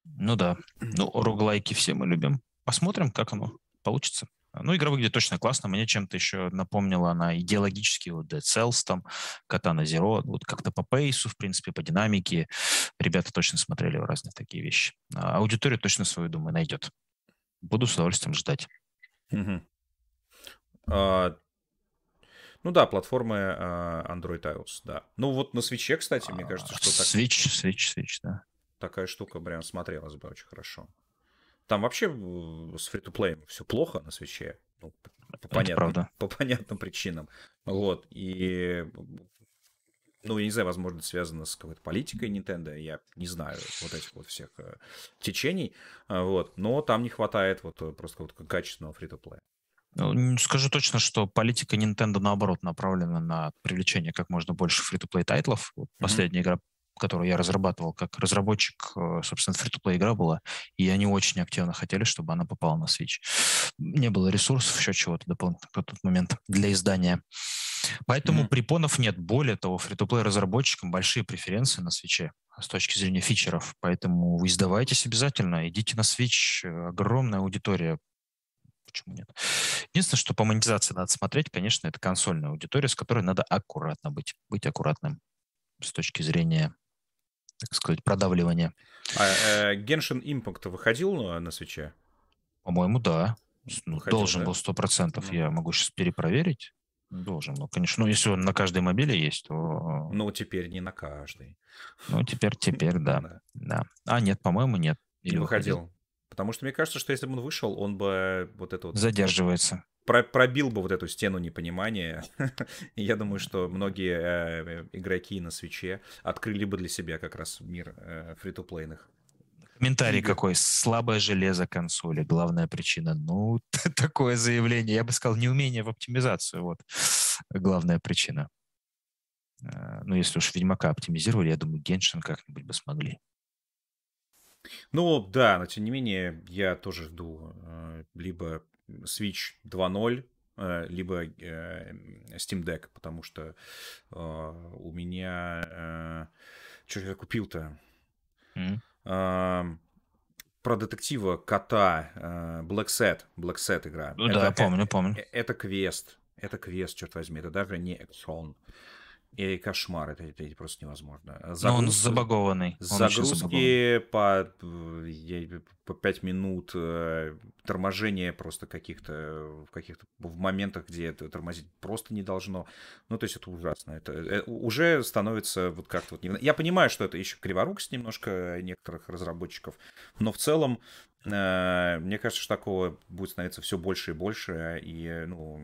Ну да. Ну, роглайки все мы любим. Посмотрим, как оно получится. Ну, игра выглядит точно классно. Мне чем-то еще напомнила она идеологически, вот Dead Cells там, Katana Zero, вот как-то по пейсу, в принципе, по динамике. Ребята точно смотрели разные такие вещи. А аудитория точно свою, думаю, найдет. Буду с удовольствием ждать. Угу. А, ну да, платформы э, Android iOS, да. Ну вот на свече, кстати, мне а, кажется, что так... Switch, Switch, Switch, да. Такая штука прям смотрелась бы очень хорошо. Там вообще э, с фри то плеем все плохо на свече. Ну, по, понятным, по понятным причинам. Вот. И ну, я не знаю, возможно, связано с какой-то политикой Nintendo, я не знаю вот этих вот всех э, течений, вот, но там не хватает вот просто вот качественного фри-то-плея. Ну, скажу точно, что политика Nintendo наоборот направлена на привлечение как можно больше фри-то-плей тайтлов. Вот mm-hmm. Последняя игра, которую я разрабатывал как разработчик, э, собственно, фри-то-плей игра была, и они очень активно хотели, чтобы она попала на Switch. Не было ресурсов, еще чего-то дополнительно на тот момент для издания. Поэтому mm-hmm. препонов нет. Более того, фри-то-плей разработчикам большие преференции на свече а с точки зрения фичеров. Поэтому вы издавайтесь обязательно, идите на Switch, огромная аудитория Почему нет? Единственное, что по монетизации надо смотреть, конечно, это консольная аудитория, с которой надо аккуратно быть, быть аккуратным с точки зрения, так сказать, продавливания. А, э, Genshin Impact выходил ну, а на свече? По-моему, да. Ну, выходил, Должен да? был сто процентов. Ну. Я могу сейчас перепроверить. Должен был, конечно. Ну, если он на каждой мобиле есть, то... Э, ну, теперь не на каждый. Ну, теперь, теперь, да. да. да. А, нет, по-моему, нет. Или выходил. выходил. Потому что мне кажется, что если бы он вышел, он бы э, вот это вот... Задерживается. Про пробил бы вот эту стену непонимания. Я думаю, что многие э, э, игроки на свече открыли бы для себя как раз мир фри-то-плейных. Комментарий какой. Слабое железо консоли. Главная причина. Ну, такое заявление. Я бы сказал, неумение в оптимизацию. Вот главная причина. Ну, если уж Ведьмака оптимизировали, я думаю, Геншин как-нибудь бы смогли. Ну да, но тем не менее я тоже жду э, либо Switch 2.0, э, либо э, Steam Deck, потому что э, у меня... Э, что я купил-то? Mm. Про детектива кота э, Black Set. Black Set игра. Ну, это, да, помню, помню. Это, квест. Это квест, черт возьми. Это даже не Эксон. Uh, и кошмар, это, это просто невозможно. А ну, загрузки, Но он забагованный. загрузки по, по 5 минут, э, торможение просто каких-то в каких-то в моментах, где это тормозить просто не должно. Ну, то есть это ужасно. Это, э, уже становится вот как-то вот... Я понимаю, что это еще криворукость немножко некоторых разработчиков, но в целом э, мне кажется, что такого будет становиться все больше и больше, и ну,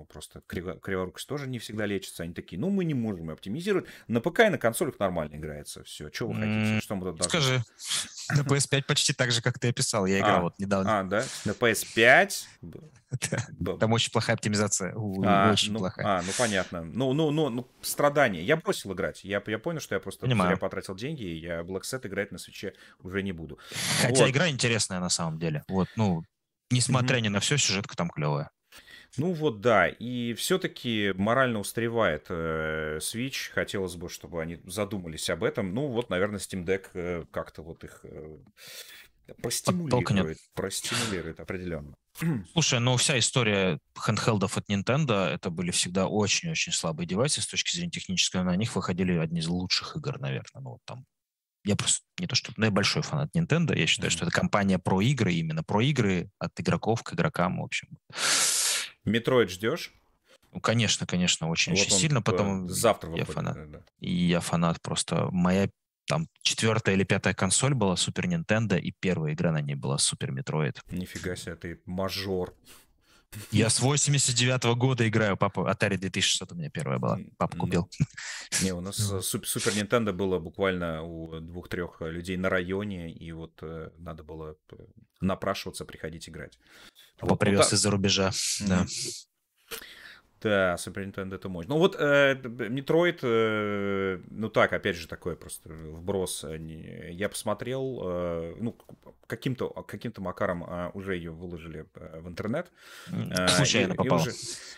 ну, просто криво, криворукость тоже не всегда лечится. Они такие, ну, мы не можем оптимизировать. На ПК и на консолях нормально играется. Все, что вы хотите? Что мы тут должны? Скажи, на PS5 почти так же, как ты описал. Я играл а, вот недавно. А, да? На PS5? Там очень плохая оптимизация. А, очень ну, плохая. А, ну, понятно. Ну, ну, ну, ну, страдания. Я бросил играть. Я я понял, что я просто зря потратил деньги, и я Black Set играть на свече уже не буду. Хотя игра интересная на самом деле. Вот, ну, несмотря ни на все, сюжетка там клевая. Ну вот да, и все-таки морально устаревает э, Switch, хотелось бы, чтобы они задумались об этом. Ну вот, наверное, Steam Deck э, как-то вот их э, простимулирует, простимулирует определенно. Слушай, ну вся история хендхелдов от Nintendo, это были всегда очень-очень слабые девайсы с точки зрения технической, на них выходили одни из лучших игр, наверное, ну вот там я просто не то что, но ну я большой фанат Nintendo, я считаю, mm-hmm. что это компания про игры, именно про игры от игроков к игрокам, в общем. Метроид ждешь? Ну, конечно, конечно, очень, вот очень сильно. Э, потом завтра я фанат. Да. И я фанат просто. Моя там четвертая или пятая консоль была Супер Нинтендо, и первая игра на ней была Супер Метроид. Нифига себе, ты мажор. Я с 89 -го года играю, папа, Atari 2600 у меня первая была, папа купил. Не, у нас э, Супер Nintendo было буквально у двух-трех людей на районе, и вот э, надо было э, напрашиваться, приходить играть. Папа вот, ну привез из-за рубежа, да. Да, Супер Nintendo это мощь. Ну вот Метроид, э, э, ну так, опять же, такое просто вброс. А я посмотрел, э, ну, каким-то а, каким макаром а, уже ее выложили э, в интернет. Э, Случайно попал.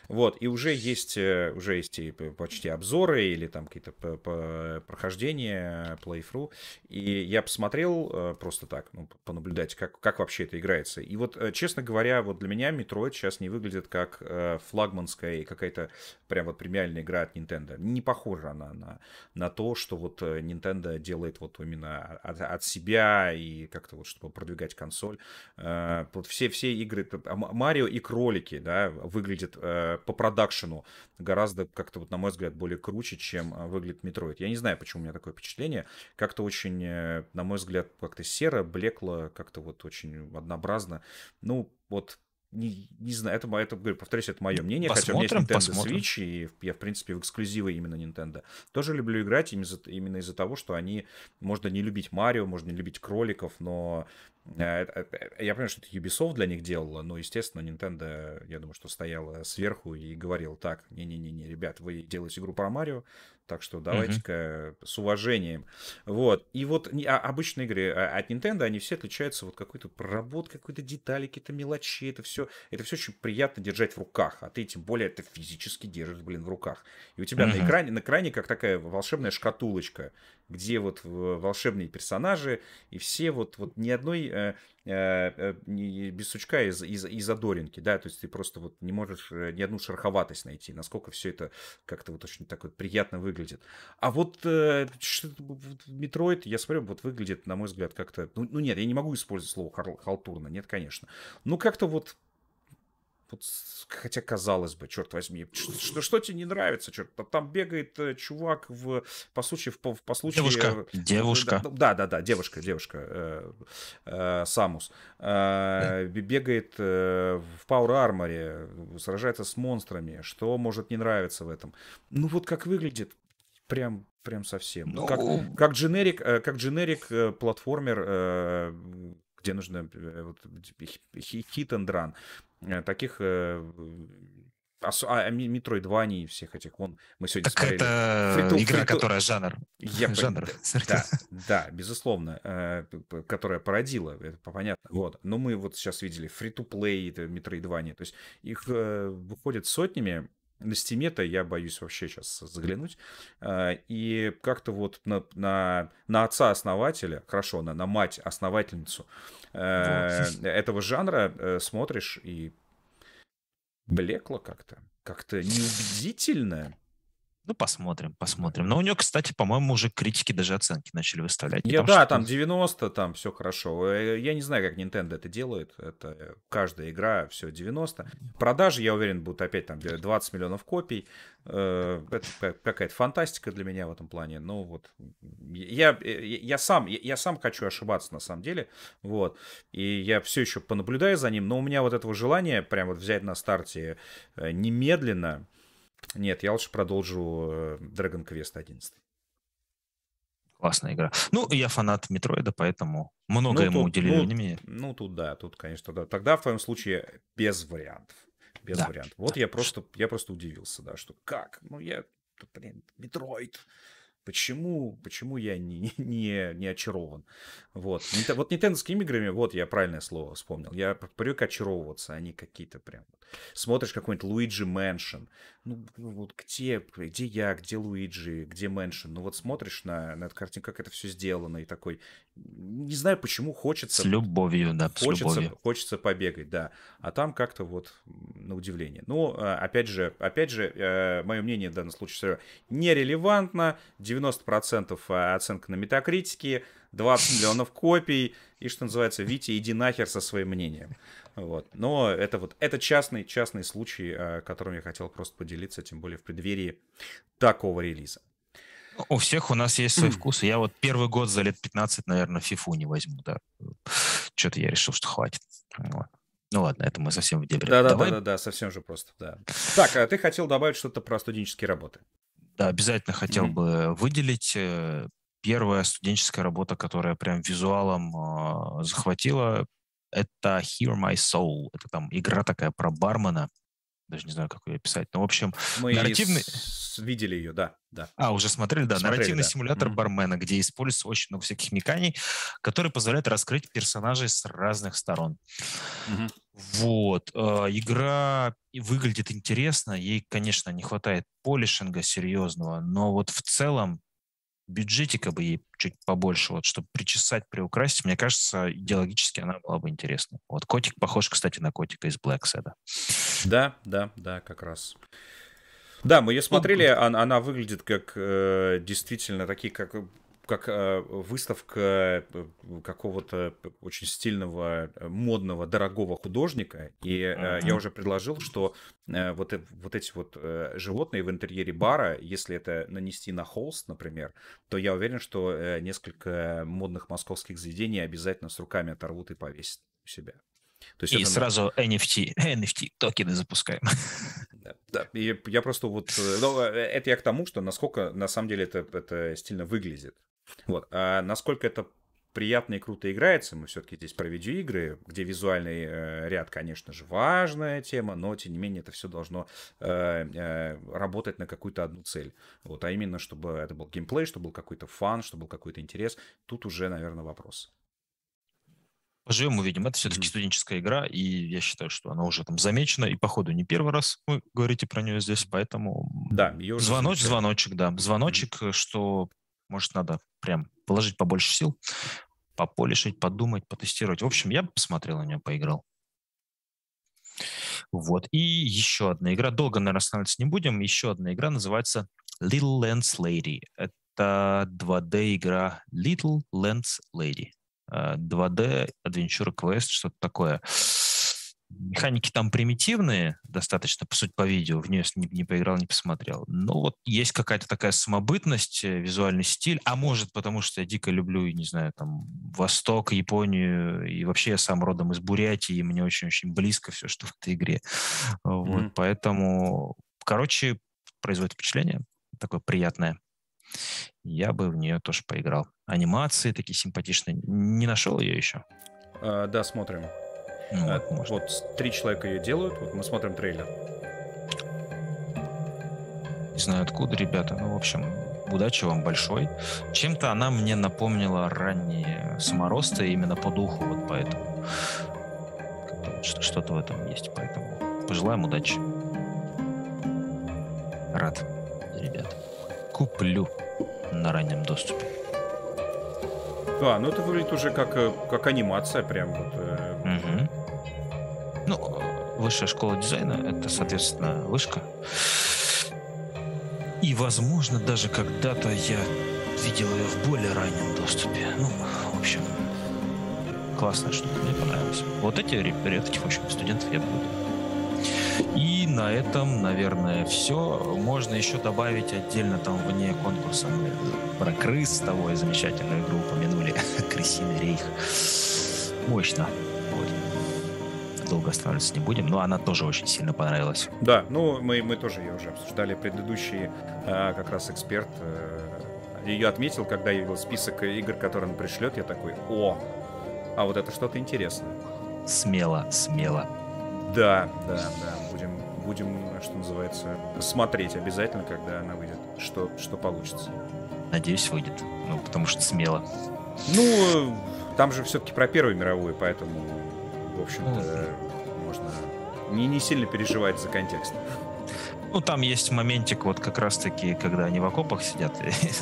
Вот, и уже есть, э, уже есть и почти обзоры или там какие-то прохождения, плейфру. И я посмотрел просто так, ну, понаблюдать, как, как вообще это играется. И вот, честно говоря, вот для меня Метроид сейчас не выглядит как флагманская какая-то прям вот премиальная игра от Nintendo. Не похожа она на, на то, что вот э, Nintendo делает вот именно от, от себя и как-то вот, чтобы продвигать консоль. Э, вот все, все игры, Марио и кролики, да, выглядят э, по продакшену гораздо как-то вот, на мой взгляд, более круче, чем выглядит Metroid. Я не знаю, почему у меня такое впечатление. Как-то очень, на мой взгляд, как-то серо, блекло, как-то вот очень однообразно. Ну, вот не, не знаю, это, это, говорю, повторюсь, это мое мнение, посмотрим, хотя у меня есть Nintendo посмотрим. Switch, и я, в принципе, в эксклюзивы именно Nintendo тоже люблю играть именно из-за, именно из-за того, что они, можно не любить Марио, можно не любить кроликов, но э, э, я понимаю, что это Ubisoft для них делала, но, естественно, Nintendo, я думаю, что стояла сверху и говорил, так, не-не-не, ребят, вы делаете игру про Марио, так что давайте-ка uh-huh. с уважением. Вот. И вот а, обычные игры а, от Nintendo, они все отличаются вот какой-то проработкой, какой-то детали, какие-то мелочи. Это все, это все очень приятно держать в руках. А ты тем более это физически держишь, блин, в руках. И у тебя uh-huh. на экране, на экране как такая волшебная шкатулочка, где вот волшебные персонажи и все вот, вот ни одной э, Э, э, без сучка из, из, из задоринки, да, то есть ты просто вот не можешь э, ни одну шероховатость найти, насколько все это как-то вот очень так вот приятно выглядит. А вот Метроид, я смотрю, вот выглядит, на мой взгляд, как-то, ну, ну нет, я не могу использовать слово халтурно, нет, конечно, ну как-то вот хотя казалось бы, черт возьми, что, что, что тебе не нравится, черт, там бегает э, чувак в по случаю по, по случаю девушка, э, девушка, да, да, да, девушка, девушка, э, э, Самус э, бегает э, в Power Armor, сражается с монстрами, что может не нравиться в этом? Ну вот как выглядит, прям прям совсем, ну, как ну. как дженерик, э, как дженерик платформер, где нужно вот, хит and run. Э, таких э, а, а Metroidvania и всех этих, вон, мы сегодня так смотрели. это фриту, игра, фриту... которая жанр. Я жанр. Да, да, безусловно, э, которая породила, это понятно. Вот. Но мы вот сейчас видели фри-то-плей, Metroidvania, то есть их э, выходят сотнями, на стиме-то я боюсь вообще сейчас заглянуть. Э, и как-то вот на, на, на отца-основателя, хорошо, на, на мать-основательницу вот. Э, этого жанра э, смотришь и блекло как-то. Как-то неубедительно. Ну, посмотрим, посмотрим. Но у него, кстати, по-моему, уже критики даже оценки начали выставлять. Я, да, там 90, там все хорошо. Э, я не знаю, как Nintendo это делает. Это каждая игра, все 90. Продажи, я уверен, будут опять там 20 миллионов копий. Э, это какая-то фантастика для меня в этом плане. Ну, вот. Я, я, сам, я сам хочу ошибаться, на самом деле. Вот. И я все еще понаблюдаю за ним. Но у меня вот этого желания прямо вот взять на старте э, немедленно нет, я лучше продолжу э, Dragon Quest 11. Классная игра. Ну, я фанат Метроида, поэтому много ну, ему тут, уделили ну, времени. Ну, тут да, тут, конечно, да. Тогда в твоем случае без вариантов. Без да, вариантов. Вот да. я просто, я просто удивился, да, что как? Ну, я, блин, Метроид. Почему, почему я не, не, не очарован? Вот. Вот нинтендовскими играми, вот я правильное слово вспомнил. Я привык очаровываться, они а какие-то прям Смотришь какой-нибудь Луиджи Мэншн. Ну, вот где, где я, где Луиджи, где Мэншн? Ну, вот смотришь на, на эту картинку, как это все сделано, и такой... Не знаю, почему хочется... С любовью, да, хочется, с любовью. Хочется побегать, да. А там как-то вот на удивление. Ну, а, опять же, опять же, э, мое мнение в данном случае все нерелевантно. 90% э, оценка на метакритике, 20 миллионов копий, и, что называется, Витя, иди нахер со своим мнением. Вот. Но это вот это частный, частный случай, э, которым я хотел просто поделиться, тем более в преддверии такого релиза. У всех у нас есть свои вкусы. Я вот первый год за лет 15, наверное, фифу не возьму, да. Что-то я решил, что хватит. Ну ладно, это мы совсем в дебри. Да, да, да, да, да, совсем же просто, да. Так, а ты хотел добавить что-то про студенческие работы? Да, обязательно хотел mm-hmm. бы выделить. Э, первая студенческая работа, которая прям визуалом э, захватила, это Hear My Soul. Это там игра такая про бармена. Даже не знаю, как ее описать. Но, ну, в общем, Мы нарративный... С... видели ее, да, да. А, уже смотрели, да. Смотрели, нарративный да. симулятор mm-hmm. бармена, где используется очень много всяких меканий, которые позволяют раскрыть персонажей с разных сторон. Mm-hmm. Вот. Э, игра выглядит интересно. Ей, конечно, не хватает полишинга серьезного, но вот в целом бюджетика бы ей чуть побольше, вот, чтобы причесать, приукрасить, мне кажется, идеологически она была бы интересна. Вот котик похож, кстати, на котика из Black Sada. Да, да, да, как раз. Да, мы ее смотрели, она, она выглядит как э, действительно такие, как как э, выставка э, какого-то очень стильного, э, модного, дорогого художника. И mm-hmm. я уже предложил, что вот, вот эти вот животные в интерьере бара, если это нанести на холст, например, то я уверен, что несколько модных московских заведений обязательно с руками оторвут и повесят у себя. То есть и это... сразу NFT, NFT токены запускаем. Да, да. И я просто вот... Ну, это я к тому, что насколько на самом деле это, это стильно выглядит. Вот. А насколько это приятно и круто играется, мы все-таки здесь про видеоигры, где визуальный э, ряд, конечно же, важная тема, но, тем не менее, это все должно э, э, работать на какую-то одну цель. Вот, а именно, чтобы это был геймплей, чтобы был какой-то фан, чтобы был какой-то интерес. Тут уже, наверное, вопрос. Поживем, увидим. Это все-таки студенческая игра, и я считаю, что она уже там замечена, и походу не первый раз вы говорите про нее здесь, поэтому... Да, ее уже... Звоноч, звоночек, да. Звоночек, mm-hmm. что может, надо прям положить побольше сил, пополишить, подумать, потестировать. В общем, я бы посмотрел на нее, поиграл. Вот. И еще одна игра. Долго, наверное, останавливаться не будем. Еще одна игра называется Little Lens Lady. Это 2D-игра Little Lens Lady. 2D э, Adventure Quest, что-то такое. Uh, Механики там примитивные, достаточно, по сути, по видео. В нее не, не поиграл, не посмотрел. Но вот есть какая-то такая самобытность, э, визуальный стиль. А может, потому что я дико люблю, не знаю, там, Восток, Японию. И вообще я сам родом из Бурятии, и мне очень-очень близко все, что в этой игре. Вот, mm-hmm. Поэтому, короче, производит впечатление такое приятное. Я бы в нее тоже поиграл. Анимации такие симпатичные. Не нашел ее еще? А, да, смотрим. Ну, а вот, может. вот три человека ее делают. Вот мы смотрим трейлер. Не знаю откуда, ребята. Ну, в общем, удачи вам большой. Чем-то она мне напомнила ранние саморосты именно по духу, вот поэтому. Что-то в этом есть, поэтому пожелаем удачи. Рад, ребят. Куплю на раннем доступе. Да, ну это выглядит уже как, э, как анимация прям вот. Угу высшая школа дизайна — это, соответственно, вышка. И, возможно, даже когда-то я видел ее в более раннем доступе. Ну, в общем, классная штука, мне понравилась. Вот эти ребята, этих, в общем, студентов я буду. И на этом, наверное, все. Можно еще добавить отдельно там вне конкурса. Мы про крыс с того и замечательную игру упомянули. Крысиный рейх. Мощно останавливаться не будем, но она тоже очень сильно понравилась. Да, ну мы, мы тоже ее уже обсуждали, предыдущий э, как раз эксперт э, ее отметил, когда я видел список игр, которые он пришлет, я такой, о, а вот это что-то интересное. Смело, смело. Да, да, да, будем, будем, что называется, смотреть обязательно, когда она выйдет, что, что получится. Надеюсь, выйдет, ну, потому что смело. Ну, там же все-таки про Первую мировую, поэтому, в общем-то, не, не сильно переживает за контекст. Ну, там есть моментик, вот как раз-таки, когда они в окопах сидят,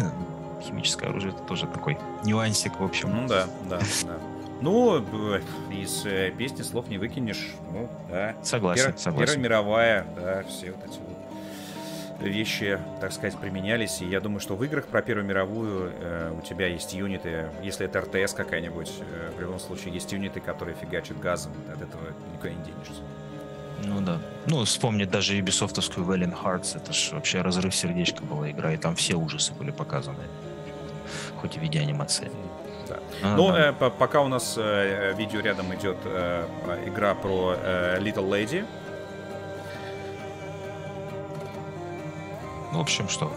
химическое оружие, это тоже такой нюансик, в общем. Ну да, да, да. Ну, э, из э, песни слов не выкинешь, ну, да. Согласен, Пер- согласен. Первая мировая, да, все вот эти вот вещи, так сказать, применялись. И я думаю, что в играх про Первую мировую э, у тебя есть юниты, если это РТС какая-нибудь, э, в любом случае есть юниты, которые фигачат газом, от этого никуда не денешься. Ну да. Ну, вспомнить даже Ubisoftовскую Valiant Hearts, это же вообще разрыв сердечка была игра, и там все ужасы были показаны, хоть и в виде анимации. Да. А, ну, Э, пока у нас э, видео рядом идет э, игра про э, Little Lady. Ну, в общем, что,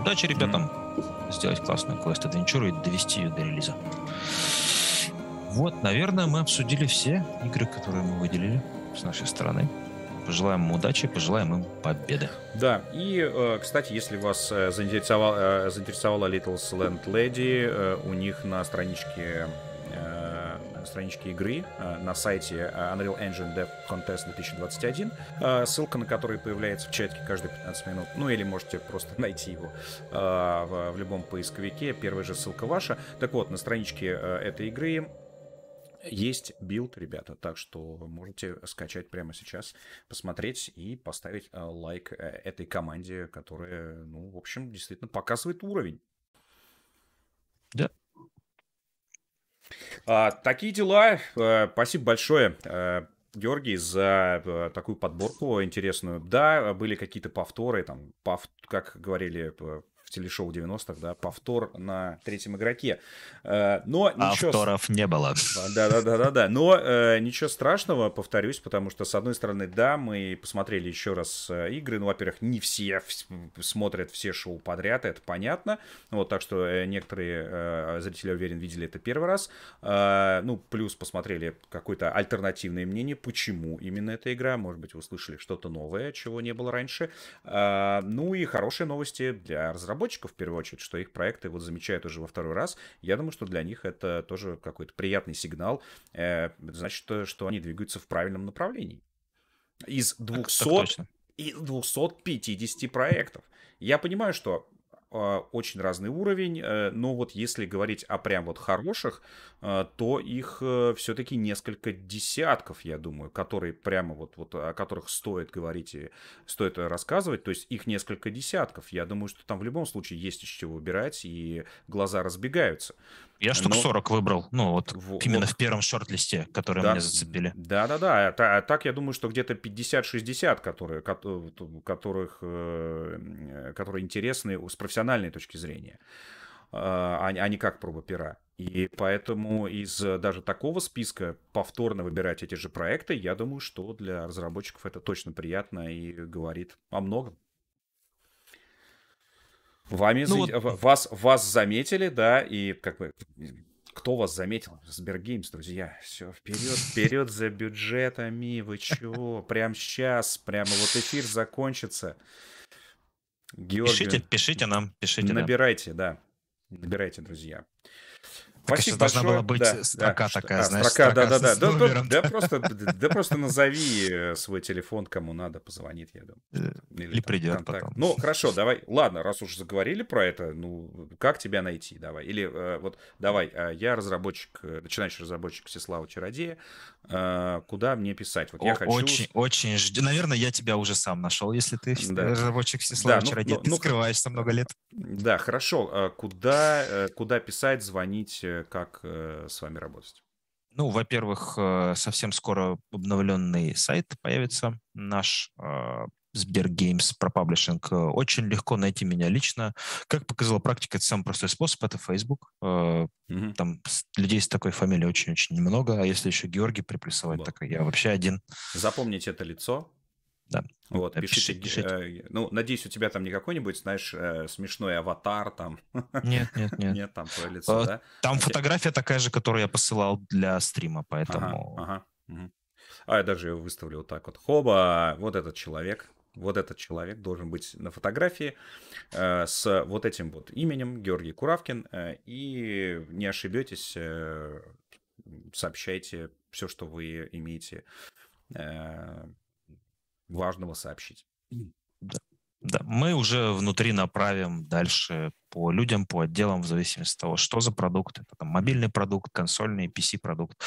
удачи ребятам mm-hmm. сделать классную квест-адвенчуру и довести ее до релиза. Вот, наверное, мы обсудили все игры, которые мы выделили с нашей стороны. Пожелаем им удачи, пожелаем им победы. Да, и, э, кстати, если вас э, э, заинтересовала, заинтересовала Little's Land Lady, у них на страничке страничке игры на сайте Unreal Engine Dev Contest 2021, ссылка на который появляется в чатике каждые 15 минут, ну или можете просто найти его в любом поисковике, первая же ссылка ваша. Так вот, на страничке этой игры есть билд, ребята, так что можете скачать прямо сейчас, посмотреть и поставить э, лайк э, этой команде, которая, ну, в общем, действительно показывает уровень. Да. А, такие дела. А, спасибо большое. Георгий, за такую подборку интересную. Да, были какие-то повторы, там, пов... как говорили телешоу 90-х, да, повтор на третьем игроке. Э, но ничего... Авторов не было. Да-да-да-да-да. Но э, ничего страшного, повторюсь, потому что, с одной стороны, да, мы посмотрели еще раз э, игры, ну, во-первых, не все смотрят все шоу подряд, это понятно, ну, вот, так что э, некоторые э, зрители, уверен, видели это первый раз, э, ну, плюс посмотрели какое-то альтернативное мнение, почему именно эта игра, может быть, вы услышали что-то новое, чего не было раньше, э, ну, и хорошие новости для разработчиков, разработчиков в первую очередь, что их проекты вот замечают уже во второй раз. Я думаю, что для них это тоже какой-то приятный сигнал. Это значит, э, что они двигаются в правильном направлении. Из 200, так, так из 250 проектов. Я понимаю, что а, очень разный уровень, э, но вот если говорить о прям вот хороших, а, то их э, все-таки несколько десятков, я думаю, которые прямо вот, вот о которых стоит говорить и стоит рассказывать, то есть их несколько десятков. Я думаю, что там в любом случае есть из чего выбирать, и глаза разбегаются. Я штук Но... 40 выбрал, ну вот, вот именно в первом шорт-листе, который да, меня зацепили. Да-да-да, а так я думаю, что где-то 50-60, которые, э, которых, которые интересны с профессиональными профессиональной точки зрения, а, а не как проба пера. И поэтому из э, даже такого списка повторно выбирать эти же проекты, я думаю, что для разработчиков это точно приятно и говорит о многом. Вами ну, за... вот... вас, вас заметили, да, и как бы кто вас заметил? Сбергеймс, друзья. Все, вперед, вперед за бюджетами. Вы чего? Прям сейчас, прямо вот эфир закончится. Георгию. Пишите, пишите нам, пишите. Набирайте, нам. да. Набирайте, друзья. Так Спасибо а должна была быть да, строка да, такая, а, знаешь, строка, строка да, да, да, да, да, просто, да просто назови э, свой телефон, кому надо, позвонит, я думаю. Э, или, Или придет контакт. потом. Ну, хорошо, давай, ладно, раз уж заговорили про это, ну, как тебя найти, давай. Или э, вот, давай, я разработчик, начинающий разработчик Всеслава Чародея, куда мне писать? Вот я хочу... Очень, очень жду. Наверное, я тебя уже сам нашел, если ты разработчик Всеслава ну, Чародея. Ну, ты ну, скрываешься много лет. Да, хорошо. Куда, куда писать, звонить, как э, с вами работать? Ну, во-первых, э, совсем скоро обновленный сайт появится наш э, Сбергеймс про паблишинг. Очень легко найти меня лично. Как показала практика, это самый простой способ, это Facebook. Mm-hmm. Там людей с такой фамилией очень-очень много, а если еще Георгий приплюсовать, вот. так я вообще один. Запомните это лицо, да. Вот, э, пишите, пишите. Э, ну, надеюсь, у тебя там не какой-нибудь, знаешь, э, смешной аватар там. Нет, нет, нет. Нет, там твое лицо, а, да? Там фотография такая же, которую я посылал для стрима, поэтому... Ага, А я даже ее выставлю вот так вот. Хоба, вот этот человек, вот этот человек должен быть на фотографии э, с вот этим вот именем Георгий Куравкин. Э, и не ошибетесь, сообщайте все, что вы имеете важного сообщить. Да. Да, мы уже внутри направим дальше по людям, по отделам, в зависимости от того, что за продукт. Это там мобильный продукт, консольный, PC-продукт.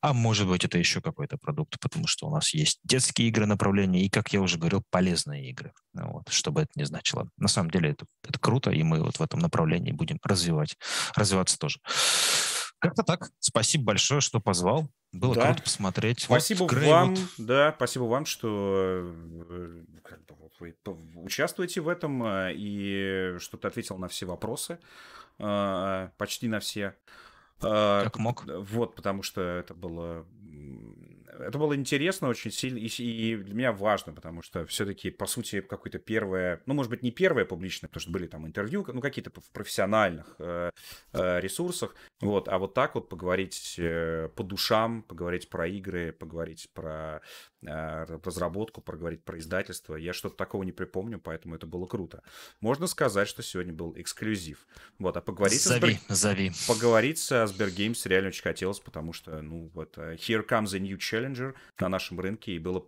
А может быть, это еще какой-то продукт, потому что у нас есть детские игры направления и, как я уже говорил, полезные игры. Вот, что бы это ни значило. На самом деле это, это круто, и мы вот в этом направлении будем развивать, развиваться тоже. Как-то так. Спасибо большое, что позвал. Было да. круто посмотреть. Спасибо вот вам, да, спасибо вам, что э, как бы, вы участвуете в этом э, и что ты ответил на все вопросы, э, почти на все. Как мог. Вот, потому что это было это было интересно очень сильно и, и для меня важно, потому что все-таки, по сути, какое-то первое, ну, может быть, не первое публичное, потому что были там интервью, ну, какие-то в профессиональных э, э, ресурсах, вот, а вот так вот поговорить э, по душам, поговорить про игры, поговорить про а, разработку, проговорить про издательство. Я что-то такого не припомню, поэтому это было круто. Можно сказать, что сегодня был эксклюзив. Вот, а поговорить... Зови, Сбер... зови. Поговорить со Сбергеймс реально очень хотелось, потому что, ну, вот, э, here comes a new challenger на нашем рынке, и было...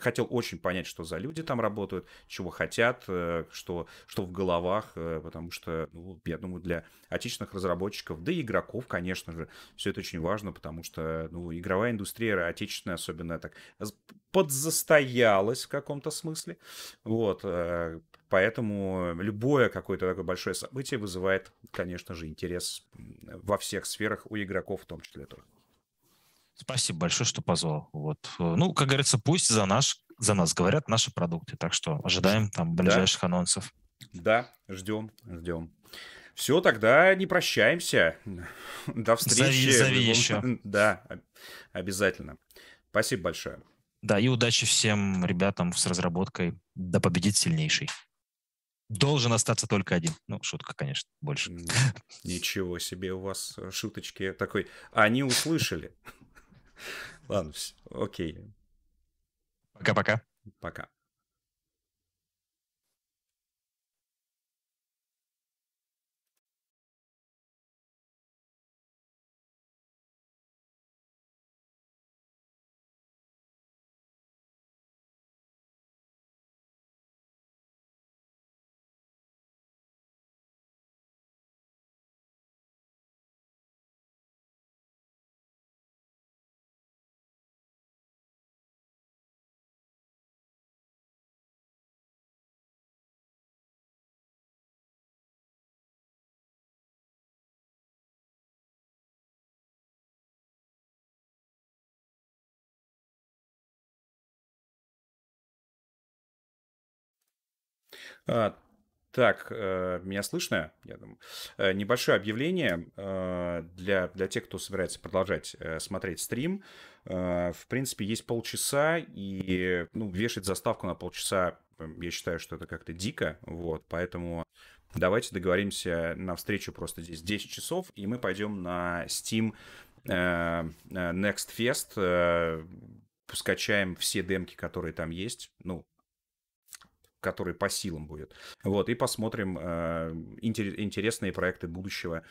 Хотел очень понять, что за люди там работают, чего хотят, э, что, что в головах, э, потому что, ну, я думаю, для отечественных разработчиков, да и игроков, конечно же, все это очень важно, потому что, ну, игровая индустрия отечественная, особенно так, подзастоялась в каком-то смысле. Вот, э, поэтому любое какое-то такое большое событие вызывает, конечно же, интерес во всех сферах у игроков в том числе тоже. Спасибо большое, что позвал. Вот. Э, ну, как говорится, пусть за, наш, за нас говорят наши продукты. Так что ожидаем там ближайших да. анонсов. Да, ждем, ждем. Все, тогда не прощаемся. До встречи. Зови, зови еще. Да, обязательно. Спасибо большое. Да, и удачи всем ребятам с разработкой. Да победит сильнейший. Должен остаться только один. Ну, шутка, конечно, больше. Ничего себе у вас э, шуточки такой. Они услышали. Ладно, все, окей. Пока-пока. Пока. -пока. Пока. А, так, э, меня слышно? Я думаю. Э, небольшое объявление э, для, для тех, кто собирается продолжать смотреть стрим. В принципе, есть полчаса, и ну, вешать заставку на полчаса, я считаю, что это как-то дико, вот, поэтому давайте договоримся на встречу просто здесь 10 часов, и мы пойдем на Steam Next Fest, скачаем все демки, которые там есть, ну, который по силам будет. Вот, и посмотрим э, интересные проекты будущего,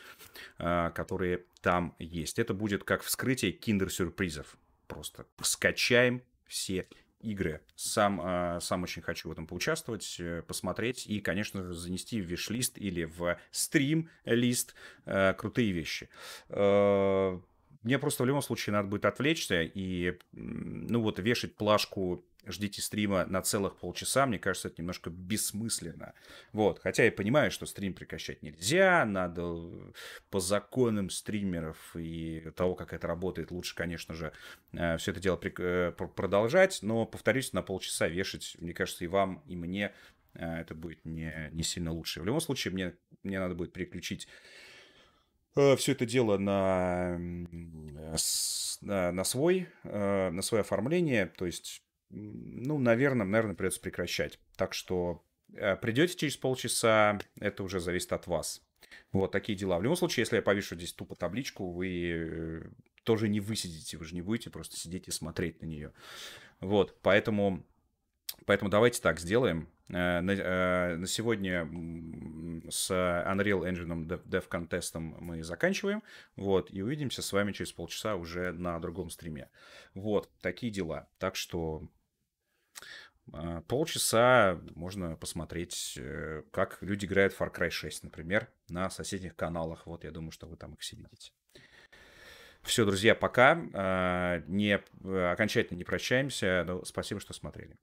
э, которые там есть. Это будет как вскрытие киндер-сюрпризов. Просто скачаем все игры. Сам, э, сам очень хочу в этом поучаствовать, э, посмотреть и, конечно же, занести в виш-лист или в стрим-лист э, крутые вещи. Э, мне просто в любом случае надо будет отвлечься и, ну вот, вешать плашку ждите стрима на целых полчаса, мне кажется, это немножко бессмысленно. Вот, хотя я понимаю, что стрим прекращать нельзя, надо э, по законам стримеров и того, как это работает, лучше, конечно же, э, все это дело э, продолжать, но, повторюсь, на полчаса вешать, мне кажется, и вам, и мне это будет не, не сильно лучше. В любом случае, мне, мне надо будет переключить все это дело на, на, свой, на свое оформление, то есть ну, наверное, наверное, придется прекращать. Так что э, придете через полчаса, это уже зависит от вас. Вот такие дела. В любом случае, если я повешу здесь тупо табличку, вы э, тоже не высидите, вы же не будете просто сидеть и смотреть на нее. Вот, поэтому, поэтому давайте так сделаем. Э, на, на сегодня с Unreal Engine Dev Contest мы заканчиваем. Вот, и увидимся с вами через полчаса уже на другом стриме. Вот, такие дела. Так что а, полчаса можно посмотреть, э, как люди играют в Far Cry 6, например, на соседних каналах. Вот, я думаю, что вы там их все видите. Все, друзья, пока. А, не, э, окончательно не прощаемся. Но ну, спасибо, что смотрели.